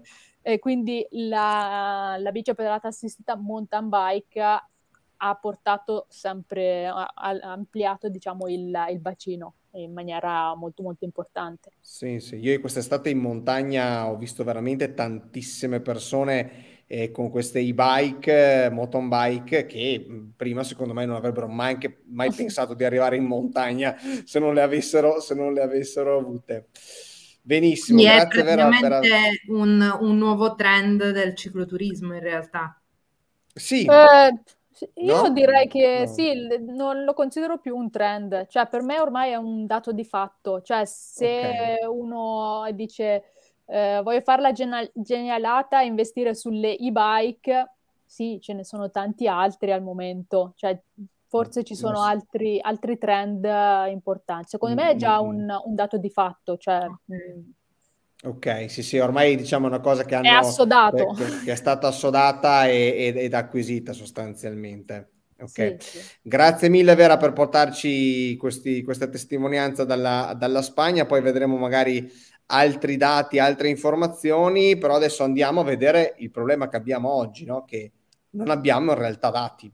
S4: E quindi la, la bici pedalata assistita mountain bike ha portato sempre, ha, ha ampliato diciamo il, il bacino in maniera molto molto importante.
S1: Sì, sì, io quest'estate in montagna ho visto veramente tantissime persone eh, con queste e-bike, eh, mountain bike, che mm, prima secondo me non avrebbero mai, anche, mai pensato di arrivare in montagna se non le avessero, se non le avessero avute. Benissimo, Quindi grazie è praticamente
S2: Vera, per... un, un nuovo trend del cicloturismo in realtà. Sì. Eh
S4: io no? direi che no.
S2: sì, non lo considero
S4: più un trend, cioè per me ormai è un dato di fatto, cioè se okay. uno dice eh, voglio fare la genialata e investire sulle e-bike, sì, ce ne sono tanti altri al momento, cioè forse ci mm, sono altri, altri trend importanti, secondo mm, me è già mm, un, un dato di fatto, cioè... Okay
S1: Ok, sì, sì, ormai diciamo una cosa che, hanno, è, che, che è stata assodata ed, ed acquisita sostanzialmente. Okay. Sì, sì. Grazie mille Vera per portarci questi, questa testimonianza dalla, dalla, Spagna, poi vedremo magari altri dati, altre informazioni, però adesso andiamo a vedere il problema che abbiamo oggi, no? che non abbiamo in realtà dati.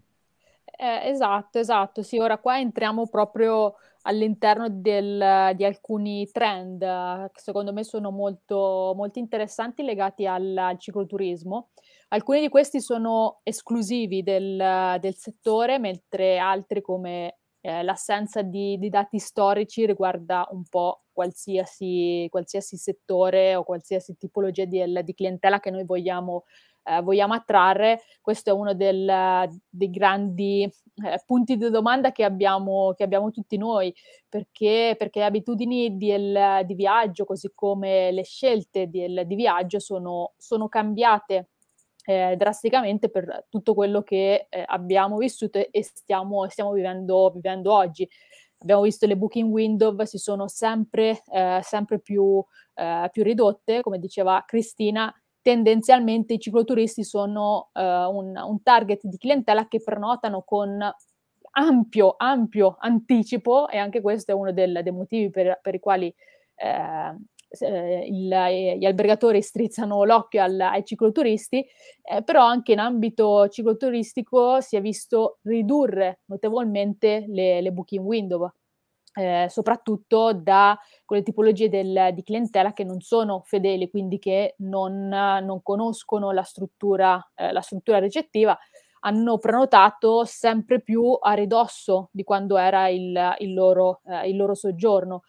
S4: Eh, esatto, esatto, sì, ora qua entriamo proprio all'interno del, di alcuni trend che secondo me sono molto, molto interessanti legati al, al, cicloturismo. Alcuni di questi sono esclusivi del, del settore, mentre altri come eh, l'assenza di, di, dati storici riguarda un po' qualsiasi, qualsiasi settore o qualsiasi tipologia di, di clientela che noi vogliamo eh, vogliamo attrarre, questo è uno del, dei grandi eh, punti di domanda che abbiamo, che abbiamo tutti noi, perché, perché le abitudini del, di viaggio, così come le scelte del, di viaggio, sono, sono cambiate eh, drasticamente per tutto quello che eh, abbiamo vissuto e stiamo, stiamo vivendo, vivendo, oggi. Abbiamo visto le booking window si sono sempre, eh, sempre più, eh, più, ridotte, come diceva Cristina, tendenzialmente i cicloturisti sono uh, un, un, target di clientela che prenotano con ampio, ampio anticipo e anche questo è uno del, dei motivi per, per i quali eh, eh il, gli albergatori strizzano l'occhio al, ai cicloturisti, eh, però anche in ambito cicloturistico si è visto ridurre notevolmente le, le booking window eh, soprattutto da quelle tipologie del, di clientela che non sono fedeli, quindi che non, non conoscono la struttura, eh, la struttura recettiva, hanno prenotato sempre più a ridosso di quando era il, il, loro, eh, il loro, soggiorno.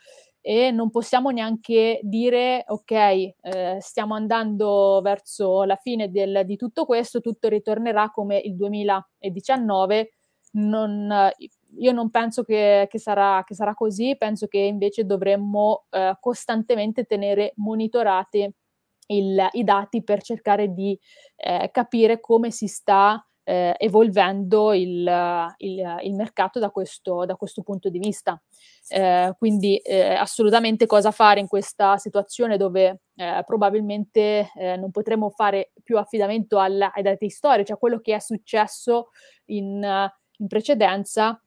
S4: E non possiamo neanche dire, ok, eh, stiamo andando verso la fine del, di tutto questo, tutto ritornerà come il 2019, non, io non penso che, che, sarà, che, sarà, così, penso che invece dovremmo eh, costantemente tenere monitorati il, i dati per cercare di eh, capire come si sta eh, evolvendo il, il, il mercato da questo, da questo, punto di vista. Eh, quindi eh, assolutamente cosa fare in questa situazione dove eh, probabilmente eh, non potremo fare più affidamento alla, ai dati storici, a quello che è successo in, in precedenza,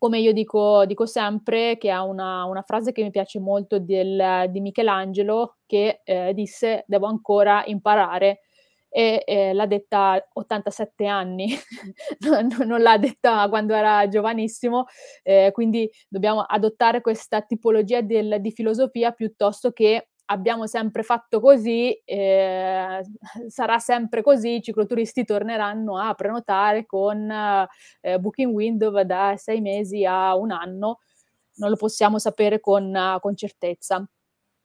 S4: come io dico, dico sempre, che è una, una, frase che mi piace molto del, di Michelangelo, che eh, disse devo ancora imparare e eh, l'ha detta 87 anni, non, non, l'ha detta quando era giovanissimo, eh, quindi dobbiamo adottare questa tipologia del, di filosofia piuttosto che abbiamo sempre fatto così, eh, sarà sempre così, i cicloturisti torneranno a prenotare con eh, booking window da sei mesi a un anno, non lo possiamo sapere con, con certezza.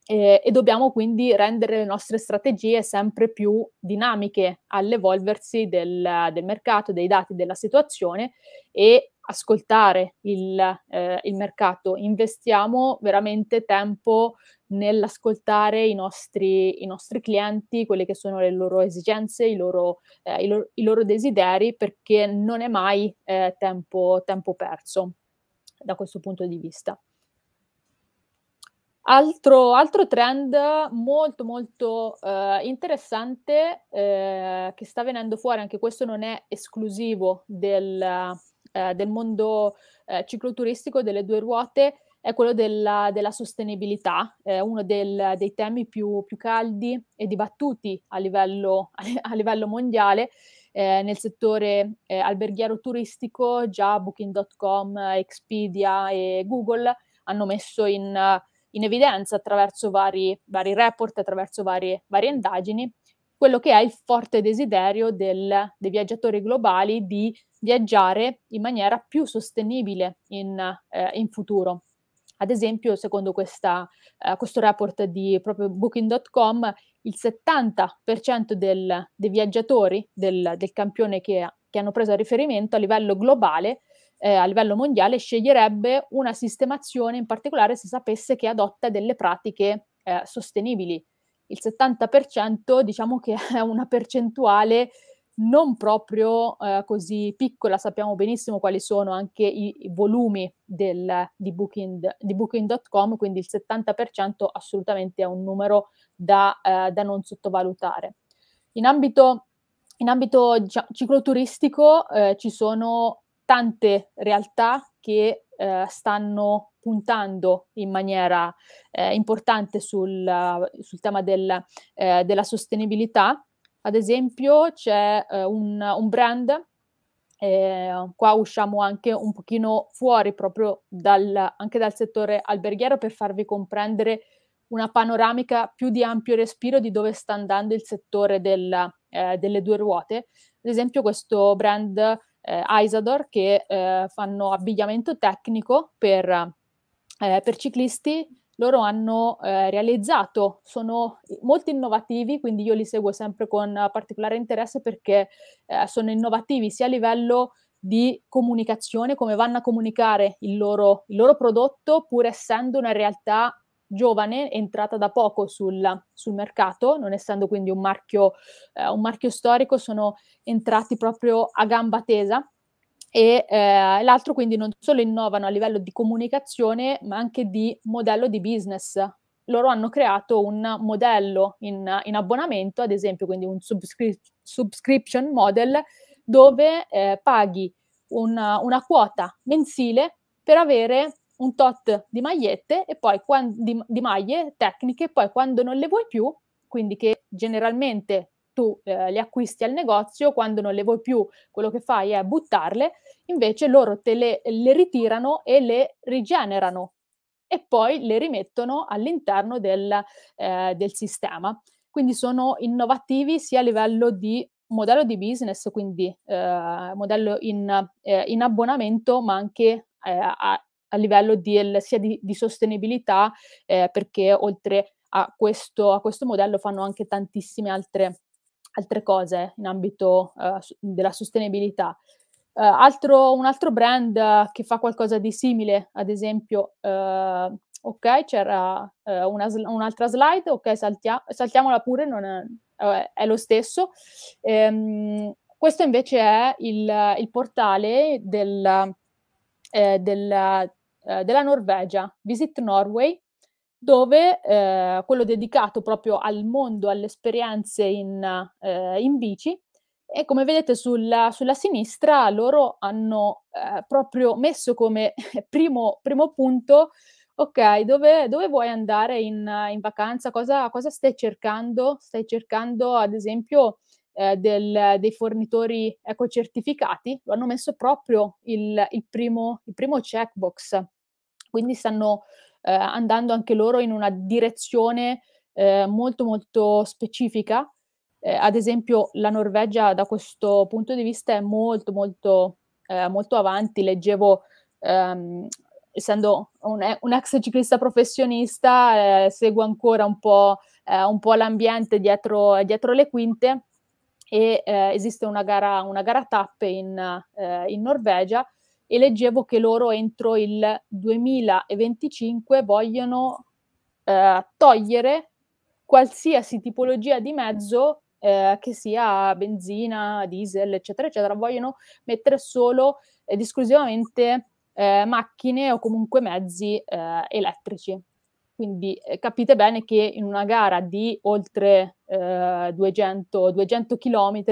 S4: Eh, e dobbiamo quindi rendere le nostre strategie sempre più dinamiche all'evolversi del, del mercato, dei dati, della situazione e ascoltare il, eh, il mercato. Investiamo veramente tempo nell'ascoltare i nostri, i nostri, clienti, quelle che sono le loro esigenze, i loro, eh, i loro, i loro desideri, perché non è mai eh, tempo, tempo perso da questo punto di vista. Altro, altro, trend molto molto eh, interessante eh, che sta venendo fuori, anche questo non è esclusivo del, eh, del mondo eh, cicloturistico delle due ruote, è quello della, della sostenibilità, eh, uno del, dei temi più, più, caldi e dibattuti a livello, a livello mondiale. Eh, nel settore eh, alberghiero turistico già Booking.com, Expedia e Google hanno messo in, in evidenza attraverso vari, vari report, attraverso varie, varie, indagini, quello che è il forte desiderio del, dei viaggiatori globali di viaggiare in maniera più sostenibile in, eh, in futuro. Ad esempio, secondo questa, uh, questo report di proprio Booking.com, il 70% del, dei viaggiatori del, del campione che, che, hanno preso a riferimento a livello globale, eh, a livello mondiale, sceglierebbe una sistemazione, in particolare se sapesse che adotta delle pratiche eh, sostenibili. Il 70% diciamo che è una percentuale non proprio eh, così piccola, sappiamo benissimo quali sono anche i, i volumi del, di, booking, di, Booking.com, quindi il 70% assolutamente è un numero da, eh, da non sottovalutare. In ambito, in ambito diciamo, cicloturistico eh, ci sono tante realtà che eh, stanno puntando in maniera eh, importante sul, sul tema del, eh, della sostenibilità ad esempio c'è eh, un, un, brand, eh, qua usciamo anche un pochino fuori proprio dal, anche dal settore alberghiero per farvi comprendere una panoramica più di ampio respiro di dove sta andando il settore del, eh, delle due ruote. Ad esempio questo brand eh, Isador che eh, fanno abbigliamento tecnico per, eh, per ciclisti loro hanno eh, realizzato. Sono molto innovativi, quindi io li seguo sempre con particolare interesse perché eh, sono innovativi sia a livello di comunicazione, come vanno a comunicare il loro, il loro prodotto, pur essendo una realtà giovane, entrata da poco sul, sul mercato, non essendo quindi un marchio, eh, un marchio storico, sono entrati proprio a gamba tesa e eh, l'altro quindi non solo innovano a livello di comunicazione ma anche di modello di business. Loro hanno creato un modello in, in abbonamento, ad esempio, quindi un subscri- subscription model dove eh, paghi una, una, quota mensile per avere un tot di magliette e poi quando, di, di maglie tecniche, poi quando non le vuoi più, quindi che generalmente tu eh, le acquisti al negozio, quando non le vuoi più quello che fai è buttarle, invece loro te le, le ritirano e le rigenerano e poi le rimettono all'interno del, eh, del sistema. Quindi sono innovativi sia a livello di modello di business, quindi eh, modello in, eh, in, abbonamento, ma anche eh, a, a, livello di, sia di, di sostenibilità, eh, perché oltre a questo, a questo, modello fanno anche tantissime altre altre cose in ambito uh, della sostenibilità. Uh, altro, un altro brand uh, che fa qualcosa di simile, ad esempio, ok, c'era una, un'altra slide, ok, saltia- saltiamola pure, è, è, lo stesso. Ehm, questo invece è il, il portale del, eh, del, eh, della Norvegia, Visit Norway, dove eh, quello dedicato proprio al mondo, alle esperienze in, eh, in bici, e come vedete sulla, sulla sinistra loro hanno eh, proprio messo come primo, primo punto, ok, dove, dove vuoi andare in, in vacanza, cosa, cosa, stai cercando? Stai cercando ad esempio eh, del, dei fornitori ecocertificati, lo hanno messo proprio il, il, primo, il primo checkbox, quindi stanno eh, andando anche loro in una direzione eh, molto molto specifica. Eh, ad esempio la Norvegia da questo punto di vista è molto molto, eh, molto avanti. Leggevo, ehm, essendo un, un, ex ciclista professionista, eh, seguo ancora un po', eh, un po l'ambiente dietro, dietro, le quinte e esiste una gara, una gara tappe in, in Norvegia e leggevo che loro entro il 2025 vogliono eh, togliere qualsiasi tipologia di mezzo eh, che sia benzina, diesel, eccetera, eccetera, vogliono mettere solo ed esclusivamente eh, macchine o comunque mezzi eh, elettrici. Quindi eh, capite bene che in una gara di oltre eh, 200, 200 km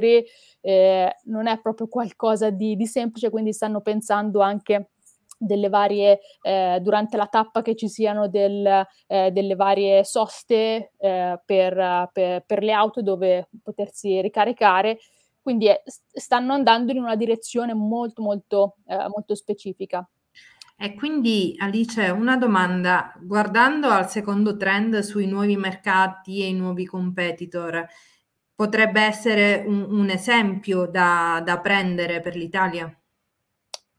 S4: eh, non è proprio qualcosa di, di, semplice, quindi stanno pensando anche delle varie, eh, durante la tappa che ci siano del, eh, delle varie soste eh, per, per, per le auto dove potersi ricaricare quindi è, stanno andando in una direzione molto molto, eh, molto
S2: specifica e quindi Alice, una domanda, guardando al secondo trend sui nuovi mercati e i nuovi competitor, potrebbe essere un, un esempio da, da, prendere per l'Italia?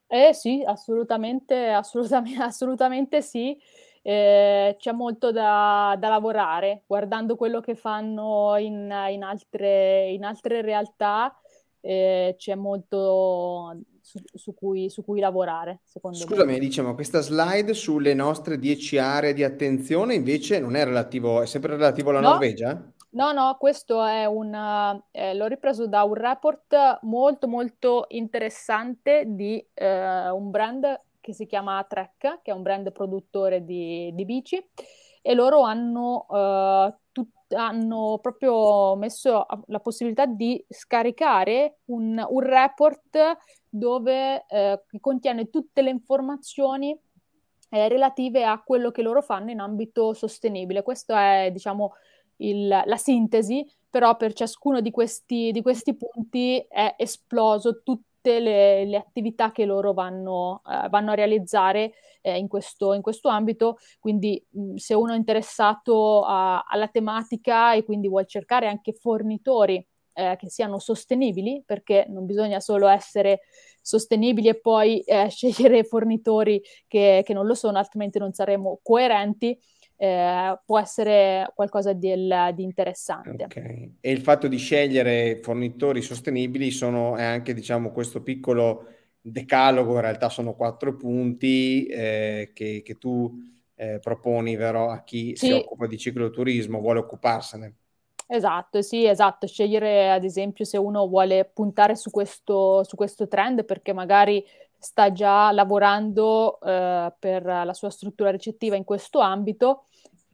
S4: Eh sì, assolutamente, assolutamente, assolutamente sì. Eh, c'è molto da, da, lavorare guardando quello che fanno in, in, altre, in altre, realtà. Eh, c'è molto su, su, cui, su cui, lavorare, secondo Scusami, me.
S1: diciamo, questa slide sulle nostre dieci aree di attenzione invece non è relativo, è sempre relativo alla no? Norvegia?
S4: No, no, questo è un, eh, l'ho ripreso da un report molto molto interessante di eh, un brand che si chiama Trek, che è un brand produttore di, di bici, e loro hanno eh, hanno proprio messo la possibilità di scaricare un, un report dove eh, contiene tutte le informazioni eh, relative a quello che loro fanno in ambito sostenibile. Questa è, diciamo, il, la sintesi, però per ciascuno di questi, di questi punti è esploso tutte le, le attività che loro vanno, eh, vanno a realizzare eh, in, questo, in, questo, ambito. Quindi mh, se uno è interessato a, alla tematica e quindi vuol cercare anche fornitori eh, che siano sostenibili, perché non bisogna solo essere sostenibili e poi eh, scegliere fornitori che, che, non lo sono, altrimenti non saremo coerenti. Eh, può essere qualcosa del, di interessante.
S1: Okay. E il fatto di scegliere fornitori sostenibili sono, è anche diciamo, questo piccolo decalogo, in realtà sono quattro punti eh, che, che, tu eh, proponi vero, a chi sì. si occupa di cicloturismo, vuole occuparsene.
S4: Esatto, sì, esatto. Scegliere ad esempio se uno vuole puntare su questo, su questo trend perché magari sta già lavorando eh, per la sua struttura recettiva in questo ambito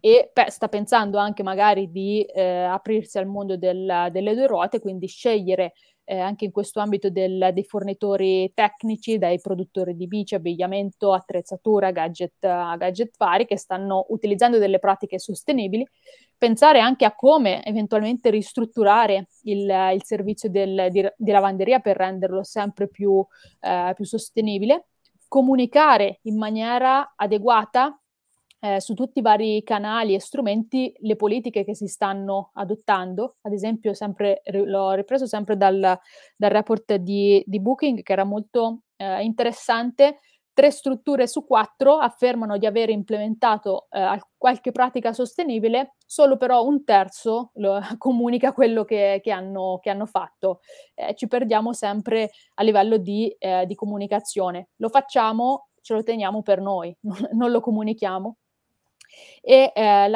S4: e beh, sta pensando anche magari di eh, aprirsi al mondo del, delle due ruote, quindi scegliere eh, anche in questo ambito del, dei fornitori tecnici, dai produttori di bici, abbigliamento, attrezzatura, gadget, gadget vari, che stanno utilizzando delle pratiche sostenibili pensare anche a come eventualmente ristrutturare il, eh, il servizio del, di, di, lavanderia per renderlo sempre più, eh, più sostenibile, comunicare in maniera adeguata eh, su tutti i vari canali e strumenti le politiche che si stanno adottando, ad esempio sempre, l'ho ripreso sempre dal, dal report di, di Booking che era molto eh, interessante Tre strutture su quattro affermano di aver implementato eh, qualche pratica sostenibile, solo però un terzo lo, comunica quello che, che, hanno, che hanno, fatto. Eh, ci perdiamo sempre a livello di, eh, di, comunicazione. Lo facciamo, ce lo teniamo per noi, non lo comunichiamo. E eh,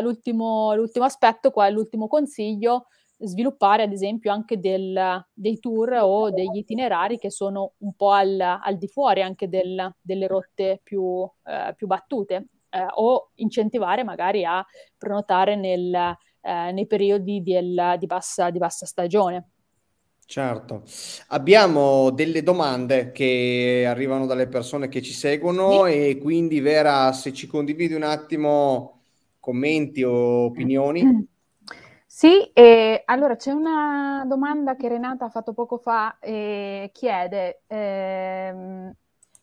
S4: l'ultimo, l'ultimo aspetto, qua, l'ultimo consiglio, sviluppare ad esempio anche del, dei tour o degli itinerari che sono un po' al, al di fuori anche del, delle rotte più, eh, più battute eh, o incentivare magari a prenotare nel, eh, nei periodi del, di, bassa, di bassa stagione.
S1: Certo, abbiamo delle domande che arrivano dalle persone che ci seguono sì. e quindi Vera se ci condividi un attimo commenti o opinioni.
S3: Sì, eh, allora c'è una domanda che Renata ha fatto poco fa e chiede, ehm,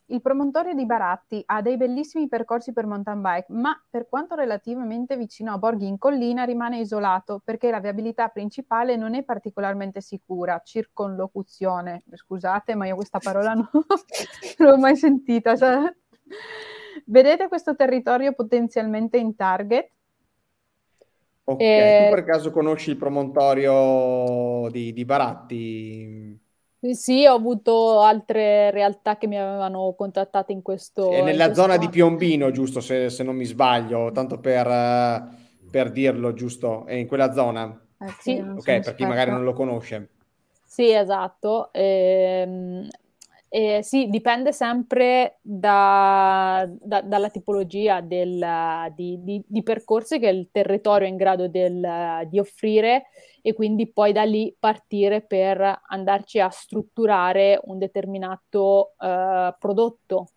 S3: il promontorio di Baratti ha dei bellissimi percorsi per mountain bike, ma per quanto relativamente vicino a Borghi in collina rimane isolato perché la viabilità principale non è particolarmente sicura, circonlocuzione, scusate ma io questa parola non, l'ho mai sentita. Vedete questo territorio potenzialmente in target?
S1: Ok, eh, tu per caso conosci il promontorio di, di Baratti?
S3: Sì, ho avuto
S4: altre realtà che mi avevano contattato in questo... È nella questo zona anno.
S1: di Piombino, giusto, se, se, non mi sbaglio, tanto per, per, dirlo, giusto? È in quella zona? Eh sì. Ok, per chi magari non lo conosce.
S4: Sì, esatto. E, ehm, eh, sì, dipende sempre da, da, dalla tipologia del, di, di, di, percorsi che il territorio è in grado del, di offrire e quindi poi da lì partire per andarci a strutturare un determinato eh, prodotto.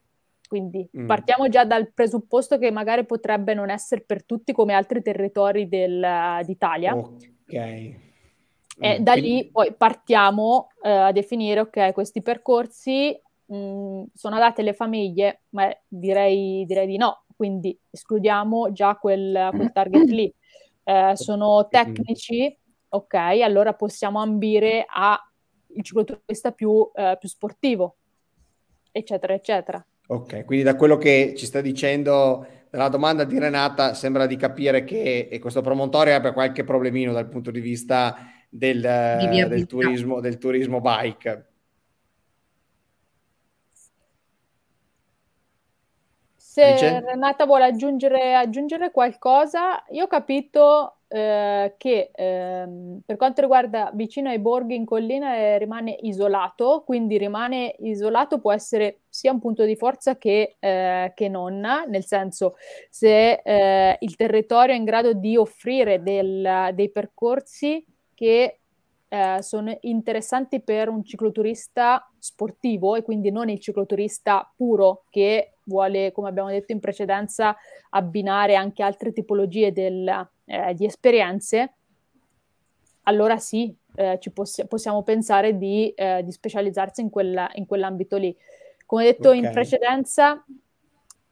S4: Quindi mm. partiamo già dal presupposto che magari potrebbe non essere per tutti come altri territori del, d'Italia.
S1: Ok.
S4: Eh, mm, e da Quindi... lì poi partiamo eh, a definire, ok, questi percorsi mh, mm, sono adatte alle famiglie, ma direi, direi, di no, quindi escludiamo già quel, quel mm. target lì. Eh, sono tecnici, ok, allora possiamo ambire a il cicloturista più, eh, più sportivo, eccetera, eccetera.
S1: Ok, quindi da quello che ci sta dicendo la domanda di Renata sembra di capire che questo promontorio abbia qualche problemino dal punto di vista del, del, turismo, del turismo bike.
S4: Se Dice? Renata vuole aggiungere, aggiungere, qualcosa, io ho capito eh, che eh, per quanto riguarda vicino ai borghi in collina eh, rimane isolato, quindi rimane isolato può essere sia un punto di forza che, eh, che non, nel senso se eh, il territorio è in grado di offrire del, dei percorsi che eh, sono interessanti per un cicloturista sportivo e quindi non il cicloturista puro che vuole, come abbiamo detto in precedenza, abbinare anche altre tipologie del, eh, di esperienze, allora sì, eh, ci possi- possiamo pensare di, eh, di specializzarsi in, quella, in, quell'ambito lì. Come detto okay. in precedenza,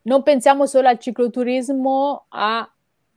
S4: non pensiamo solo al cicloturismo a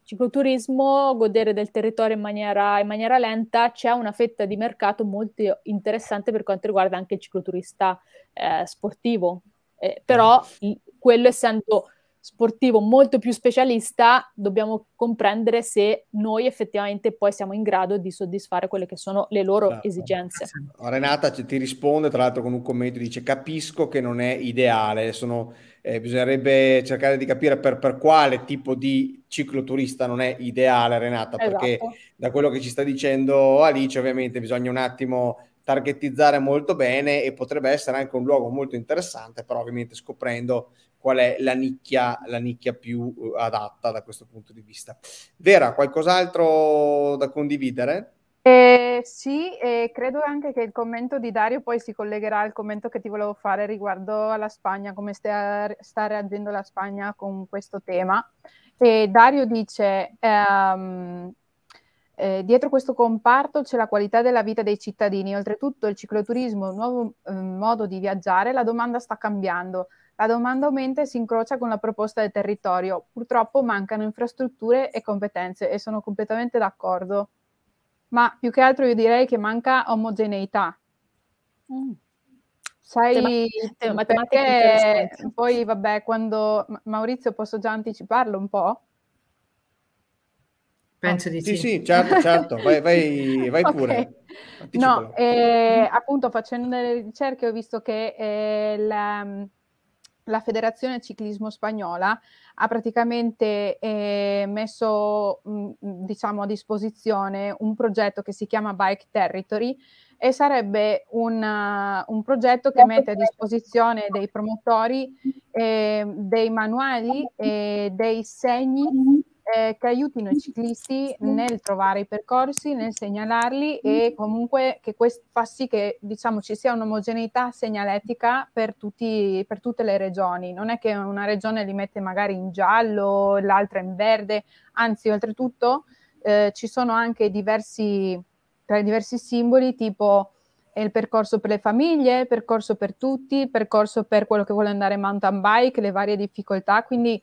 S4: cicloturismo, godere del territorio in maniera, in maniera, lenta, c'è una fetta di mercato molto interessante per quanto riguarda anche il cicloturista eh, sportivo. Eh, però mm. quello essendo sportivo molto più specialista, dobbiamo comprendere se noi effettivamente poi siamo in grado di soddisfare quelle che sono le loro Bravo. Certo. esigenze.
S1: Oh, Renata ti risponde, tra l'altro con un commento, dice capisco che non è ideale, sono eh, bisognerebbe cercare di capire per, per, quale tipo di cicloturista non è ideale Renata, esatto. perché da quello che ci sta dicendo Alice ovviamente bisogna un attimo targetizzare molto bene e potrebbe essere anche un luogo molto interessante, però ovviamente scoprendo qual è la nicchia, la nicchia più eh, adatta da questo punto di vista. Vera, qualcos'altro da condividere?
S3: Eh, sì, e credo anche che il commento di Dario poi si collegherà al commento che ti volevo fare riguardo alla Spagna, come sta, sta reagendo la Spagna con questo tema. E Dario dice, ehm, eh, dietro questo comparto c'è la qualità della vita dei cittadini, oltretutto il cicloturismo è un nuovo eh, modo di viaggiare, la domanda sta cambiando. La domanda aumenta e si incrocia con la proposta del territorio. Purtroppo mancano infrastrutture e competenze e sono completamente d'accordo ma più che altro io direi che manca omogeneità. Mm. Sai, Tema- perché poi vabbè, quando Maurizio posso già anticiparlo un po'?
S1: Penso di sì. Sì, sì certo, certo, vai, vai, vai okay. pure.
S3: Anticipalo. No, eh, mm. appunto facendo delle ricerche ho visto che eh, la, la Federazione Ciclismo Spagnola ha praticamente eh, messo mh, mm, mm, diciamo, a disposizione un progetto che si chiama Bike Territory e sarebbe una, uh, un, progetto che mette a disposizione dei promotori eh, dei manuali e dei segni eh, che aiutino i ciclisti nel trovare i percorsi, nel segnalarli e comunque che questo fa sì che diciamo, ci sia un'omogeneità segnaletica per, tutti, per tutte le regioni. Non è che una regione li mette magari in giallo, l'altra in verde, anzi oltretutto eh, ci sono anche diversi, tra diversi simboli tipo il percorso per le famiglie, il percorso per tutti, il percorso per quello che vuole andare mountain bike, le varie difficoltà, quindi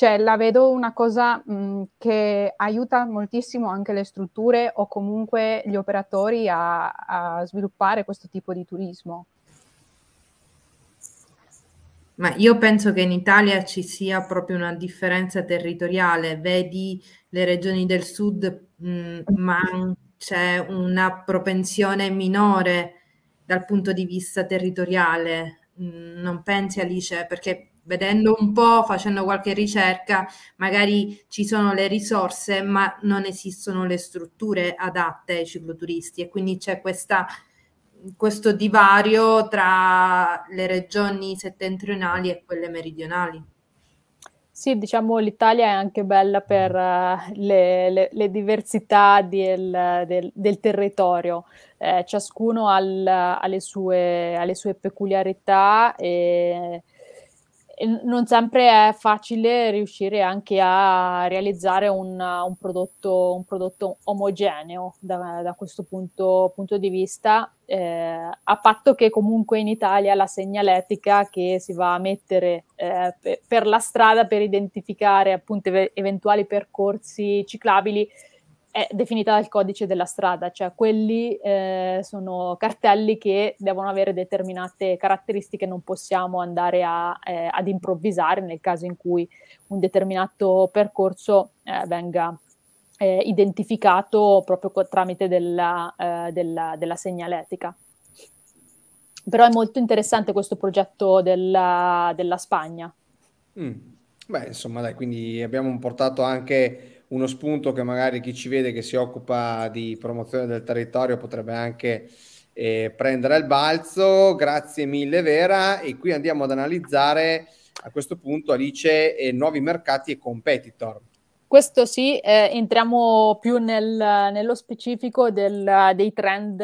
S3: cioè la vedo una cosa mh, che aiuta moltissimo anche le strutture o comunque gli operatori a, a sviluppare questo tipo di turismo.
S2: Ma io penso che in Italia ci sia proprio una differenza territoriale, vedi le regioni del sud, mh, ma c'è una propensione minore dal punto di vista territoriale. Mh, non pensi Alice, perché vedendo un po', facendo qualche ricerca, magari ci sono le risorse, ma non esistono le strutture adatte ai cicloturisti e quindi c'è questa, questo divario tra le regioni settentrionali e quelle meridionali. Sì, diciamo l'Italia
S4: è anche bella per uh, le, le, le, diversità del, del, del territorio, eh, ciascuno ha le sue, sue, peculiarità e non sempre è facile riuscire anche a realizzare un, un, prodotto, un prodotto, omogeneo da, da questo punto, punto, di vista, eh, a patto che comunque in Italia la segnaletica che si va a mettere eh, per, la strada per identificare appunto eventuali percorsi ciclabili è definita dal codice della strada, cioè quelli eh, sono cartelli che devono avere determinate caratteristiche, non possiamo andare a, eh, ad improvvisare nel caso in cui un determinato percorso eh, venga eh, identificato proprio co- tramite della, eh, della, della segnaletica però è molto interessante questo progetto della, della Spagna.
S1: Mm. Beh, insomma, dai, quindi abbiamo portato anche uno spunto che magari chi ci vede che si occupa di promozione del territorio potrebbe anche eh, prendere al balzo. Grazie mille Vera e qui andiamo ad analizzare a questo punto Alice eh, nuovi mercati e competitor.
S4: Questo sì, eh, entriamo più nel, nello specifico del, dei trend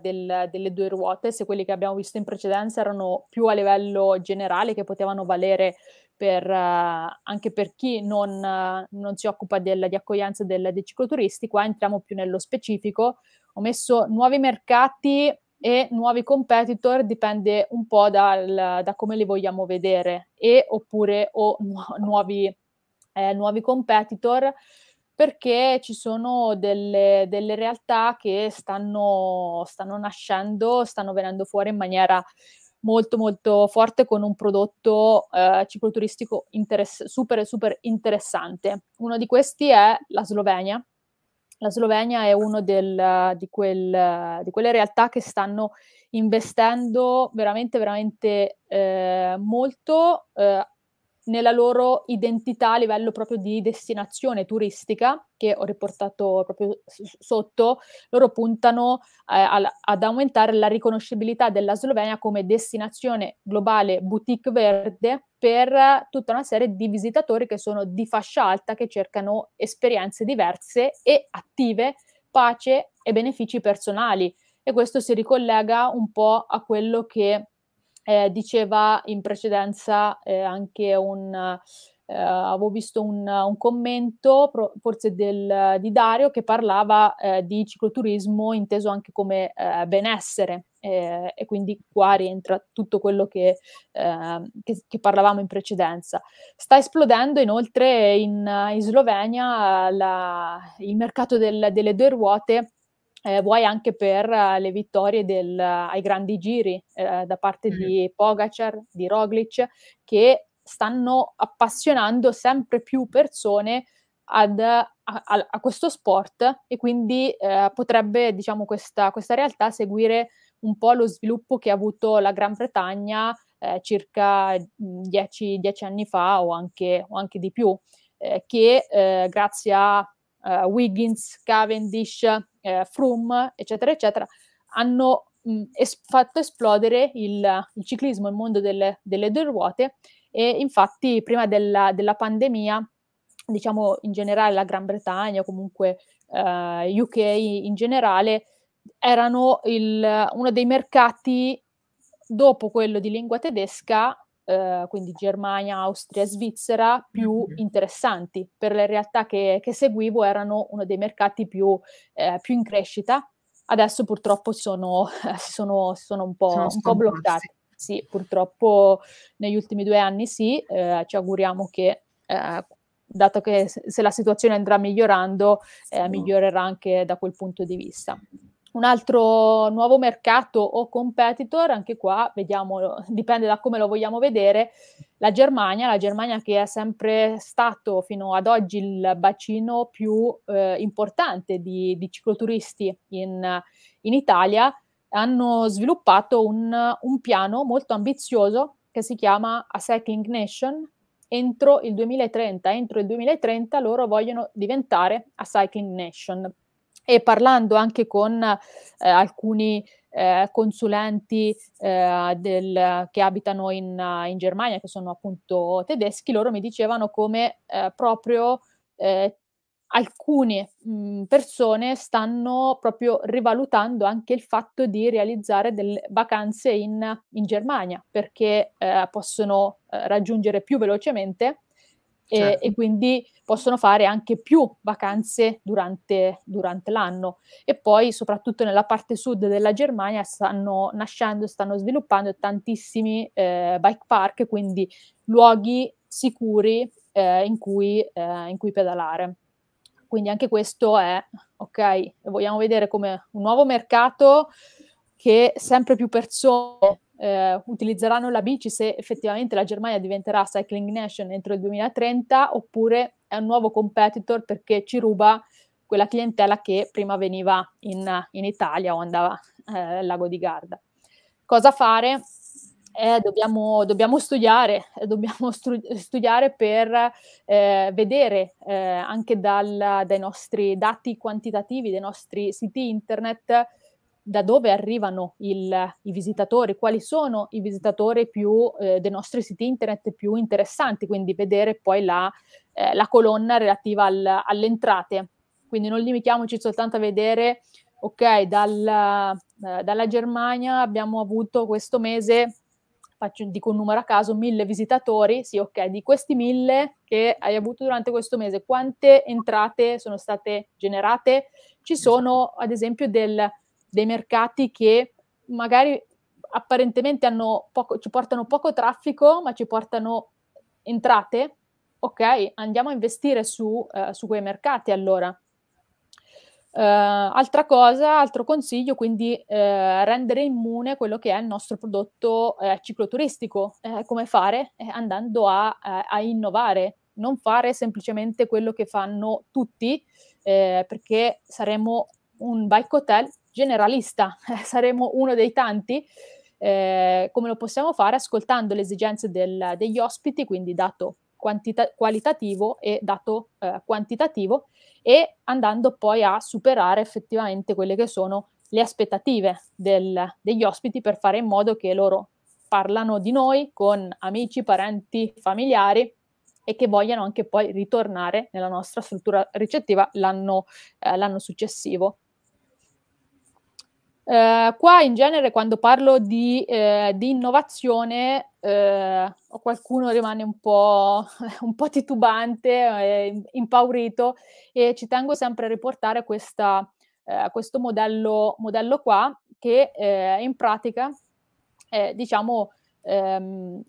S4: del, delle due ruote, se quelli che abbiamo visto in precedenza erano più a livello generale che potevano valere per, uh, anche per chi non, uh, non si occupa del, di accoglienza del, del cicloturisti, qua eh, entriamo più nello specifico, ho messo nuovi mercati e nuovi competitor dipende un po' dal, da come li vogliamo vedere e oppure o nu- nuovi, eh, nuovi competitor perché ci sono delle, delle realtà che stanno, stanno nascendo, stanno venendo fuori in maniera molto molto forte con un prodotto eh, cicloturistico interess- super super interessante. Uno di questi è la Slovenia. La Slovenia è una di, quel, di quelle realtà che stanno investendo veramente, veramente eh, molto eh, nella loro identità a livello proprio di destinazione turistica, che ho riportato proprio sotto, loro puntano eh, a, ad aumentare la riconoscibilità della Slovenia come destinazione globale boutique verde per tutta una serie di visitatori che sono di fascia alta, che cercano esperienze diverse e attive, pace e benefici personali. E questo si ricollega un po' a quello che eh, diceva in precedenza eh, anche un... Eh, avevo visto un, un commento, pro, forse del, di Dario, che parlava eh, di cicloturismo inteso anche come eh, benessere. Eh, e quindi qua rientra tutto quello che, ehm, che, che, parlavamo in precedenza. Sta esplodendo inoltre in, in Slovenia la, il mercato del, delle due ruote eh, vuoi anche per uh, le vittorie del, uh, ai grandi giri uh, da parte mm. di Pogacar, di Roglic, che stanno appassionando sempre più persone ad, a, a, a, questo sport e quindi potrebbe diciamo, questa, questa, realtà seguire un po' lo sviluppo che ha avuto la Gran Bretagna circa dieci, dieci, anni fa o anche, o anche di più, che grazie a eh, Wiggins, Cavendish, eh, Froome, eccetera, eccetera, hanno mh, mm, es- fatto esplodere il, il, ciclismo, il mondo delle, delle, due ruote e infatti prima della, della, pandemia, diciamo in generale la Gran Bretagna, comunque eh, UK in generale, erano il, uno dei mercati dopo quello di lingua tedesca eh, quindi Germania, Austria, Svizzera, più mm-hmm. interessanti per le realtà che, che seguivo, erano uno dei mercati più, eh, più in crescita. Adesso purtroppo sono, sono, sono un po', sono un po bloccati. Sì, purtroppo negli ultimi due anni sì, eh, ci auguriamo che eh, dato che se la situazione andrà migliorando, eh, migliorerà anche da quel punto di vista. Un altro nuovo mercato o competitor, anche qua vediamo, dipende da come lo vogliamo vedere, la Germania, la Germania che è sempre stato fino ad oggi il bacino più eh, importante di, di, cicloturisti in, in Italia, hanno sviluppato un, un, piano molto ambizioso che si chiama A Cycling Nation. Entro il 2030, entro il 2030 loro vogliono diventare a Cycling Nation e parlando anche con eh, alcuni eh, consulenti eh, del, che abitano in, in, Germania, che sono appunto tedeschi, loro mi dicevano come eh, proprio eh, alcune mh, mm, persone stanno proprio rivalutando anche il fatto di realizzare delle vacanze in, in Germania, perché eh, possono raggiungere più velocemente certo. e, quindi possono fare anche più vacanze durante, durante, l'anno. E poi soprattutto nella parte sud della Germania stanno nascendo, stanno sviluppando tantissimi eh, bike park, quindi luoghi sicuri eh, in, cui, eh, in cui pedalare. Quindi anche questo è, ok, vogliamo vedere come un nuovo mercato che sempre più persone eh, utilizzeranno la bici se effettivamente la Germania diventerà cycling nation entro il 2030 oppure è un nuovo competitor perché ci ruba quella clientela che prima veniva in, in Italia o andava eh, al lago di Garda. Cosa fare? Eh, dobbiamo, dobbiamo, studiare, eh, dobbiamo stru- studiare per eh, vedere eh, anche dal, dai nostri dati quantitativi, dai nostri siti internet, da dove arrivano il, i visitatori, quali sono i visitatori più, eh, dei nostri siti internet più interessanti, quindi vedere poi la, eh, la colonna relativa al, alle entrate. Quindi non limitiamoci soltanto a vedere, ok, dal, eh, dalla Germania abbiamo avuto questo mese, faccio, dico un numero a caso, mille visitatori, sì, ok, di questi mille che hai avuto durante questo mese, quante entrate sono state generate? Ci sono, ad esempio, del dei mercati che magari apparentemente poco, ci portano poco traffico, ma ci portano entrate, ok, andiamo a investire su, eh, su quei mercati allora. Eh, altra cosa, altro consiglio, quindi eh, rendere immune quello che è il nostro prodotto eh, cicloturistico. Eh, come fare? Eh, andando a, a, a, innovare, non fare semplicemente quello che fanno tutti, perché saremo un bike hotel generalista, saremo uno dei tanti. Eh, come lo possiamo fare? Ascoltando le esigenze del, degli ospiti, quindi dato quantita- qualitativo e dato eh, quantitativo, e andando poi a superare effettivamente quelle che sono le aspettative del, degli ospiti per fare in modo che loro parlano di noi con amici, parenti, familiari e che vogliano anche poi ritornare nella nostra struttura ricettiva l'anno, eh, l'anno successivo. Eh, qua in genere quando parlo di, eh, di innovazione eh, qualcuno rimane un po', un po titubante, eh, impaurito e ci tengo sempre a riportare questa, eh, questo modello, modello, qua che eh, in pratica diciamo ehm,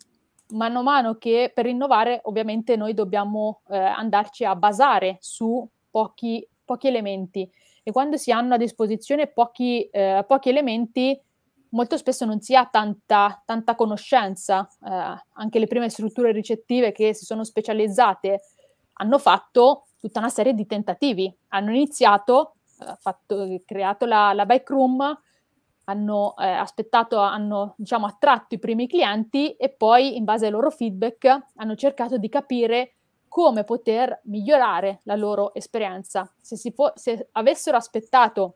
S4: mano a mano che per innovare ovviamente noi dobbiamo andarci a basare su pochi, pochi elementi e quando si hanno a disposizione pochi, eh, pochi elementi, molto spesso non si ha tanta, tanta conoscenza. Eh, anche le prime strutture ricettive che si sono specializzate hanno fatto tutta una serie di tentativi. Hanno iniziato, eh, fatto, creato la, la bike hanno eh, aspettato, hanno diciamo, attratto i primi clienti e poi in base ai loro feedback hanno cercato di capire come poter migliorare la loro esperienza. Se, può, se avessero aspettato,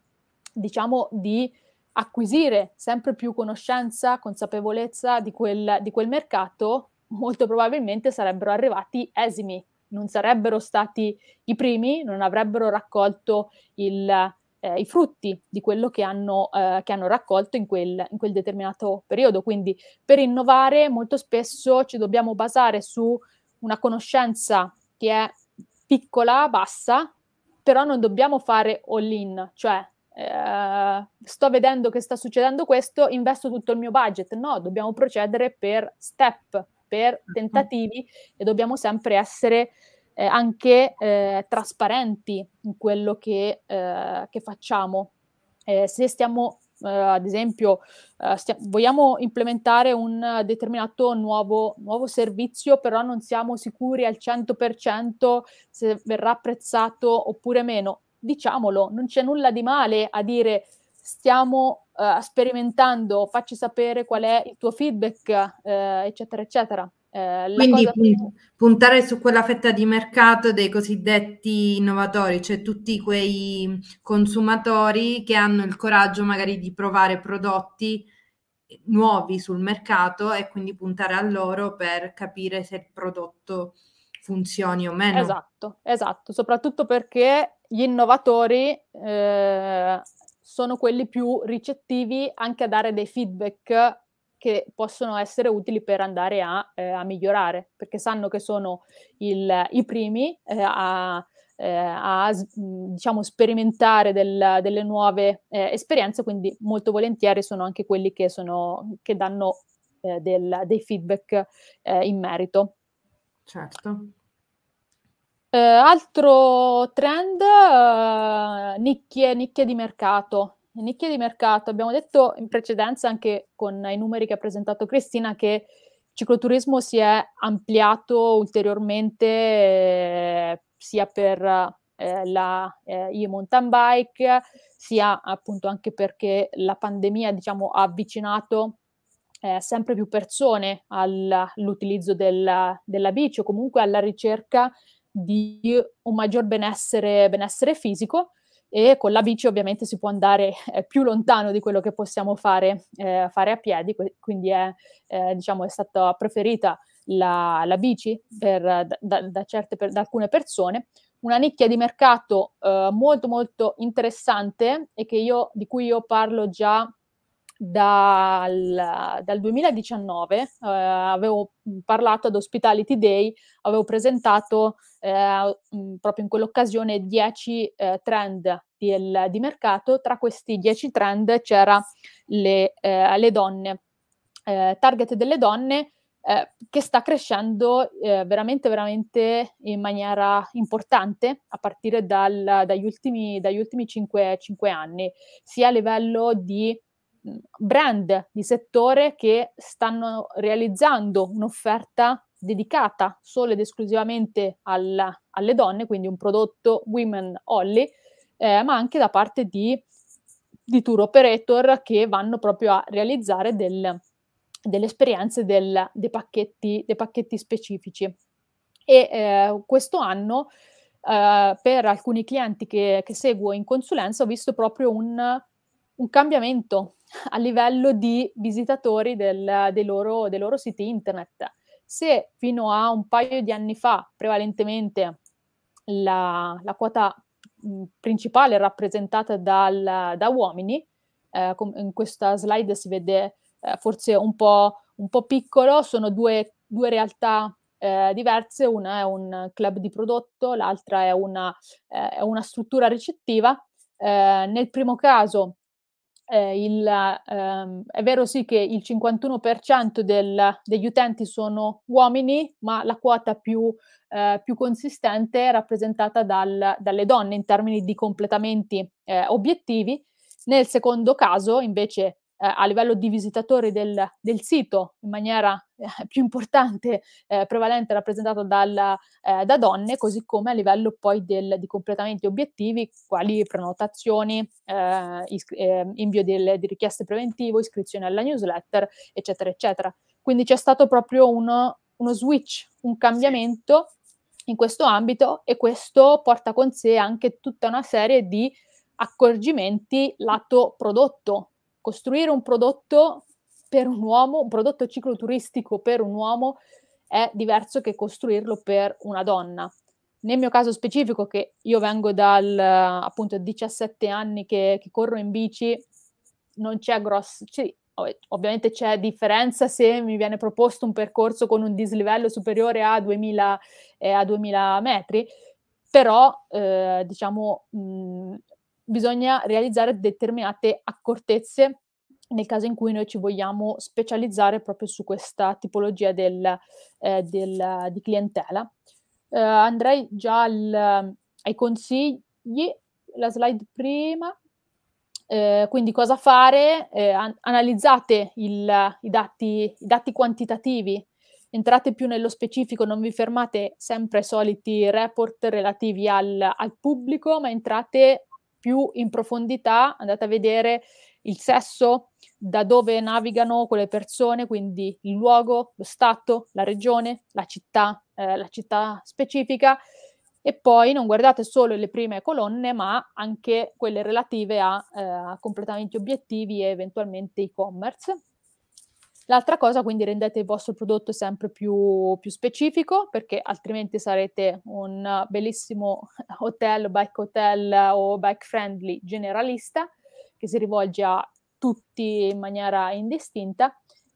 S4: diciamo, di acquisire sempre più conoscenza, consapevolezza di quel, di quel mercato, molto probabilmente sarebbero arrivati esimi, non sarebbero stati i primi, non avrebbero raccolto il, eh, i frutti di quello che hanno, eh, che hanno raccolto in quel, in quel, determinato periodo. Quindi per innovare molto spesso ci dobbiamo basare su una conoscenza che è piccola, bassa, però non dobbiamo fare all-in, cioè eh, sto vedendo che sta succedendo questo, investo tutto il mio budget. No, dobbiamo procedere per step, per mm-hmm. tentativi e dobbiamo sempre essere eh, anche eh, trasparenti in quello che, eh, che facciamo. Eh, se stiamo eh, ad esempio eh, stia- vogliamo implementare un determinato nuovo, nuovo, servizio, però non siamo sicuri al 100% se verrà apprezzato oppure meno. Diciamolo, non c'è nulla di male a dire stiamo eh, sperimentando, facci sapere qual è il tuo feedback, eh,
S2: eccetera, eccetera. Eh, Quindi cosa... puntare su quella fetta di mercato dei cosiddetti innovatori, cioè tutti quei consumatori che hanno il coraggio magari di provare prodotti nuovi sul mercato e quindi puntare a loro per capire se il prodotto funzioni o meno. Esatto,
S4: esatto, soprattutto perché gli innovatori eh, sono quelli più ricettivi anche a dare dei feedback che possono essere utili per andare a, eh, a migliorare, perché sanno che sono il, i primi eh, a, eh, a diciamo, sperimentare del, delle nuove eh, esperienze, quindi molto volentieri sono anche quelli che, sono, che danno eh, del, dei feedback eh, in merito.
S2: Certo.
S4: altro trend, nicchie, nicchie di mercato nicchie di mercato, abbiamo detto in precedenza anche con i numeri che ha presentato Cristina che il cicloturismo si è ampliato ulteriormente eh, sia per eh, la, eh, i mountain bike, sia appunto anche perché la pandemia diciamo, ha avvicinato eh, sempre più persone all'utilizzo della, della bici o comunque alla ricerca di un maggior benessere, benessere fisico e con la bici ovviamente si può andare eh, più lontano di quello che possiamo fare, eh, fare a piedi, quindi è, eh, diciamo, è stata preferita la, la bici per, da, da, certe, per, da, alcune persone. Una nicchia di mercato eh, molto molto interessante e io, di cui io parlo già dal, dal 2019 eh, avevo mm, parlato ad Hospitality Day, avevo presentato eh, mm, proprio in quell'occasione 10 eh, trend del, di mercato, tra questi 10 trend c'era le, eh, le donne, eh, target delle donne eh, che sta crescendo veramente, veramente in maniera importante a partire dal, dagli, ultimi, 5 anni, sia a livello di brand di settore che stanno realizzando un'offerta dedicata solo ed esclusivamente alla, alle donne, quindi un prodotto women only, eh, ma anche da parte di, di, tour operator che vanno proprio a realizzare del, delle esperienze del, dei, pacchetti, dei, pacchetti, specifici. E eh, questo anno eh, per alcuni clienti che, che seguo in consulenza ho visto proprio un un cambiamento a livello di visitatori del, dei, loro, dei loro siti internet. Se fino a un paio di anni fa prevalentemente la, la quota mh, principale rappresentata dal, da uomini, eh, in questa slide si vede eh, forse un po', un po', piccolo, sono due, due realtà eh, diverse, una è un club di prodotto, l'altra è una, eh, è una struttura ricettiva. Eh, nel primo caso eh, il, ehm, è vero sì che il 51% del, degli utenti sono uomini, ma la quota più, eh, più consistente è rappresentata dal, dalle donne in termini di completamenti eh, obiettivi. Nel secondo caso, invece, eh, a livello di visitatori del, del sito in maniera eh, più importante, eh, prevalente rappresentato dal, da donne, così come a livello poi del, di completamenti obiettivi, quali prenotazioni, iscri- invio delle, di richieste preventivo, iscrizione alla newsletter, eccetera, eccetera. Quindi c'è stato proprio uno, uno switch, un cambiamento in questo ambito e questo porta con sé anche tutta una serie di accorgimenti lato prodotto, costruire un prodotto per un uomo, un prodotto cicloturistico per un uomo è diverso che costruirlo per una donna. Nel mio caso specifico, che io vengo dal appunto 17 anni che, che corro in bici, non c'è grosso. Sì, ovviamente c'è differenza se mi viene proposto un percorso con un dislivello superiore a 2000, eh, a 2000 metri, però eh, diciamo mh, bisogna realizzare determinate accortezze nel caso in cui noi ci vogliamo specializzare proprio su questa tipologia del, eh, del, di clientela. Eh, andrei già al, ai consigli, la slide prima. Eh, quindi cosa fare? Eh, an- analizzate il, i, dati, i dati quantitativi, entrate più nello specifico, non vi fermate sempre ai soliti report relativi al, al pubblico, ma entrate più in profondità, andate a vedere il sesso, da dove navigano quelle persone, quindi il luogo, lo stato, la regione, la città, eh, la città specifica e poi non guardate solo le prime colonne, ma anche quelle relative a eh, completamenti obiettivi e eventualmente e-commerce. L'altra cosa, quindi rendete il vostro prodotto sempre più, più specifico perché altrimenti sarete un bellissimo hotel, bike hotel o bike friendly generalista che si rivolge a tutti in maniera indistinta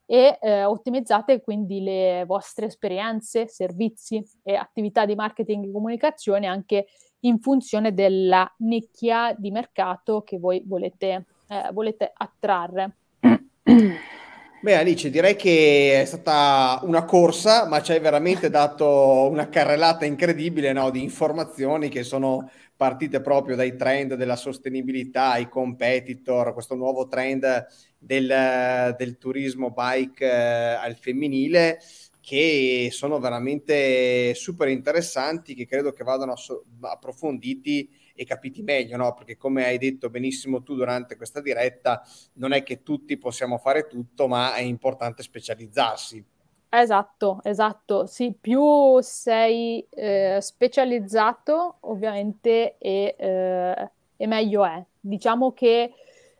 S4: e eh, ottimizzate quindi le vostre esperienze, servizi e attività di marketing e comunicazione anche in funzione della nicchia di mercato che voi volete, eh, volete attrarre.
S1: Beh, Alice, direi che è stata una corsa, ma ci hai veramente dato una carrellata incredibile no? di informazioni che sono partite proprio dai trend della sostenibilità, ai competitor, questo nuovo trend del, del turismo bike eh, al femminile che sono veramente super interessanti, che credo che vadano ass- approfonditi e capiti meglio, no? Perché come hai detto benissimo tu durante questa diretta, non è che tutti possiamo fare tutto, ma è importante specializzarsi.
S4: Esatto, esatto, sì, più sei eh, specializzato ovviamente e, eh, e, meglio è. Diciamo che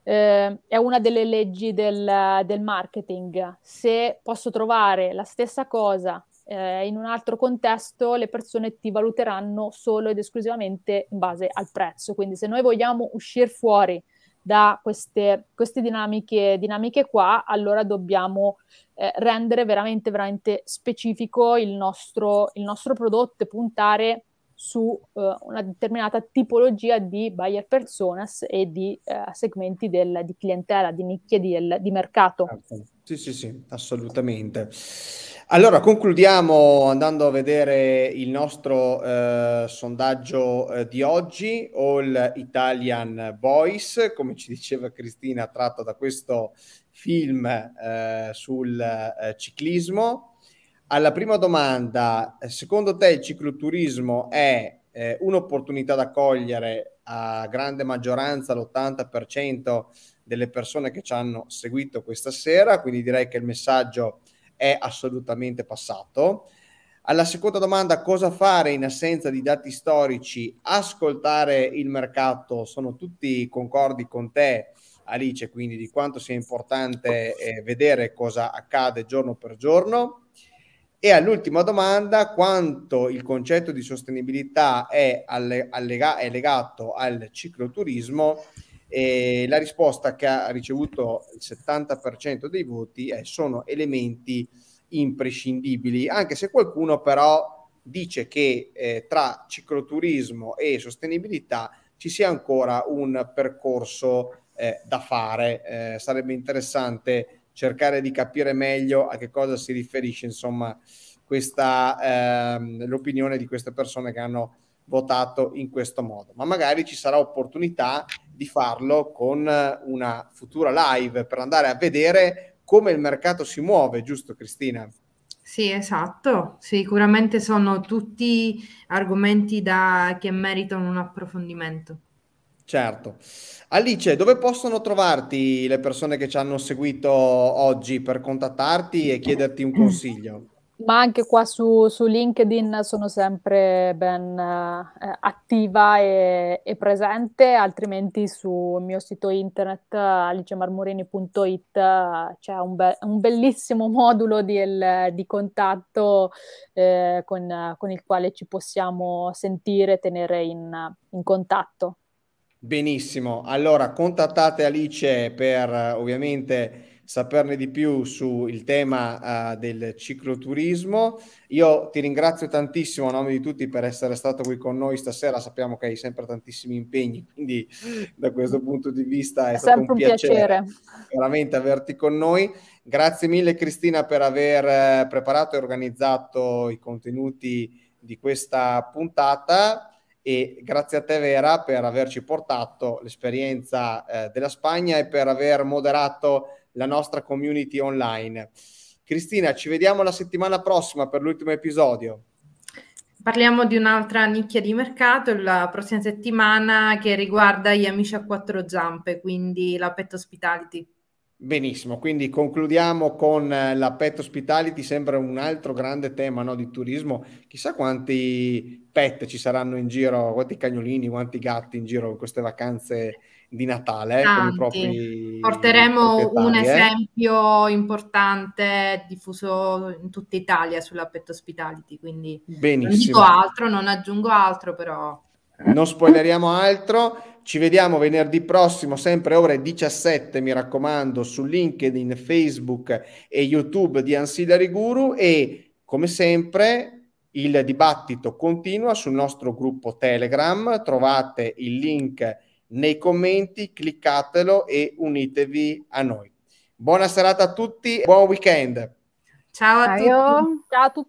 S4: eh, è una delle leggi del, del marketing. Se posso trovare la stessa cosa eh, in un altro contesto le persone ti valuteranno solo ed esclusivamente in base al prezzo. Quindi se noi vogliamo uscire fuori da queste, queste dinamiche, dinamiche, qua, allora dobbiamo eh, rendere veramente, veramente specifico il nostro, il nostro prodotto e puntare su eh, una determinata tipologia di buyer personas e di eh, segmenti del, di clientela, di nicchie di, di mercato. Okay.
S1: Certo. Sì, sì, sì, assolutamente. Allora, concludiamo andando a vedere il nostro eh, sondaggio eh, di oggi, All Italian Boys, come ci diceva Cristina, tratto da questo film eh, sul eh, ciclismo. Alla prima domanda, secondo te il cicloturismo è eh, un'opportunità da cogliere a grande maggioranza, l'80%? delle persone che ci hanno seguito questa sera, quindi direi che il messaggio è assolutamente passato. Alla seconda domanda, cosa fare in assenza di dati storici? Ascoltare il mercato, sono tutti concordi con te Alice, quindi di quanto sia importante eh, vedere cosa accade giorno per giorno. E all'ultima domanda, quanto il concetto di sostenibilità è, allega, è legato al cicloturismo e la risposta che ha ricevuto il 70% dei voti è sono elementi imprescindibili, anche se qualcuno però dice che eh, tra cicloturismo e sostenibilità ci sia ancora un percorso eh, da fare. Eh, sarebbe interessante cercare di capire meglio a che cosa si riferisce, insomma, questa, ehm, l'opinione di queste persone che hanno votato in questo modo, ma magari ci sarà opportunità di farlo con eh, una futura live per andare a vedere come il mercato si muove, giusto Cristina?
S2: Sì, esatto, sicuramente sono tutti argomenti da... che meritano un approfondimento.
S1: Certo. Alice, dove possono trovarti le persone che ci hanno seguito oggi per contattarti e chiederti un consiglio?
S4: Ma anche qua su, su LinkedIn sono sempre ben eh, attiva e, e, presente, altrimenti sul mio sito internet alicemarmorini.it c'è un, be- un bellissimo modulo di, il, di contatto eh, con, con, il quale ci possiamo sentire, e tenere in, in contatto.
S1: Benissimo, allora contattate Alice per ovviamente saperne di più sul tema uh, del cicloturismo. Io ti ringrazio tantissimo a nome di tutti per essere stato qui con noi stasera. Sappiamo che hai sempre tantissimi impegni, quindi da questo punto di vista è, è stato un, piacere, piacere veramente averti con noi. Grazie mille Cristina per aver eh, preparato e organizzato i contenuti di questa puntata e grazie a te Vera per averci portato l'esperienza eh, della Spagna e per aver moderato la nostra community online. Cristina, ci vediamo la settimana prossima per l'ultimo episodio.
S2: Parliamo di un'altra nicchia di mercato la prossima settimana che riguarda gli amici a quattro zampe, quindi la Pet Hospitality.
S1: Benissimo, quindi concludiamo con la pet hospitality, sembra un altro grande tema no, di turismo. Chissà quanti pet ci saranno in giro, quanti cagnolini, quanti gatti in giro in queste vacanze di Natale. Eh, propri, Porteremo un eh.
S2: esempio importante diffuso in tutta Italia sulla Pet Hospitality, quindi Benissimo. non dico altro, non aggiungo altro però.
S1: Non spoileriamo altro, ci vediamo venerdì prossimo, sempre ore 17, mi raccomando, su LinkedIn, Facebook e YouTube di Ansidari Guru e come sempre il dibattito continua sul nostro gruppo Telegram, trovate il link nei commenti, cliccatelo e unitevi a noi. Buona serata a tutti, buon weekend.
S2: Ciao a tutti.
S4: Ciao a tutti.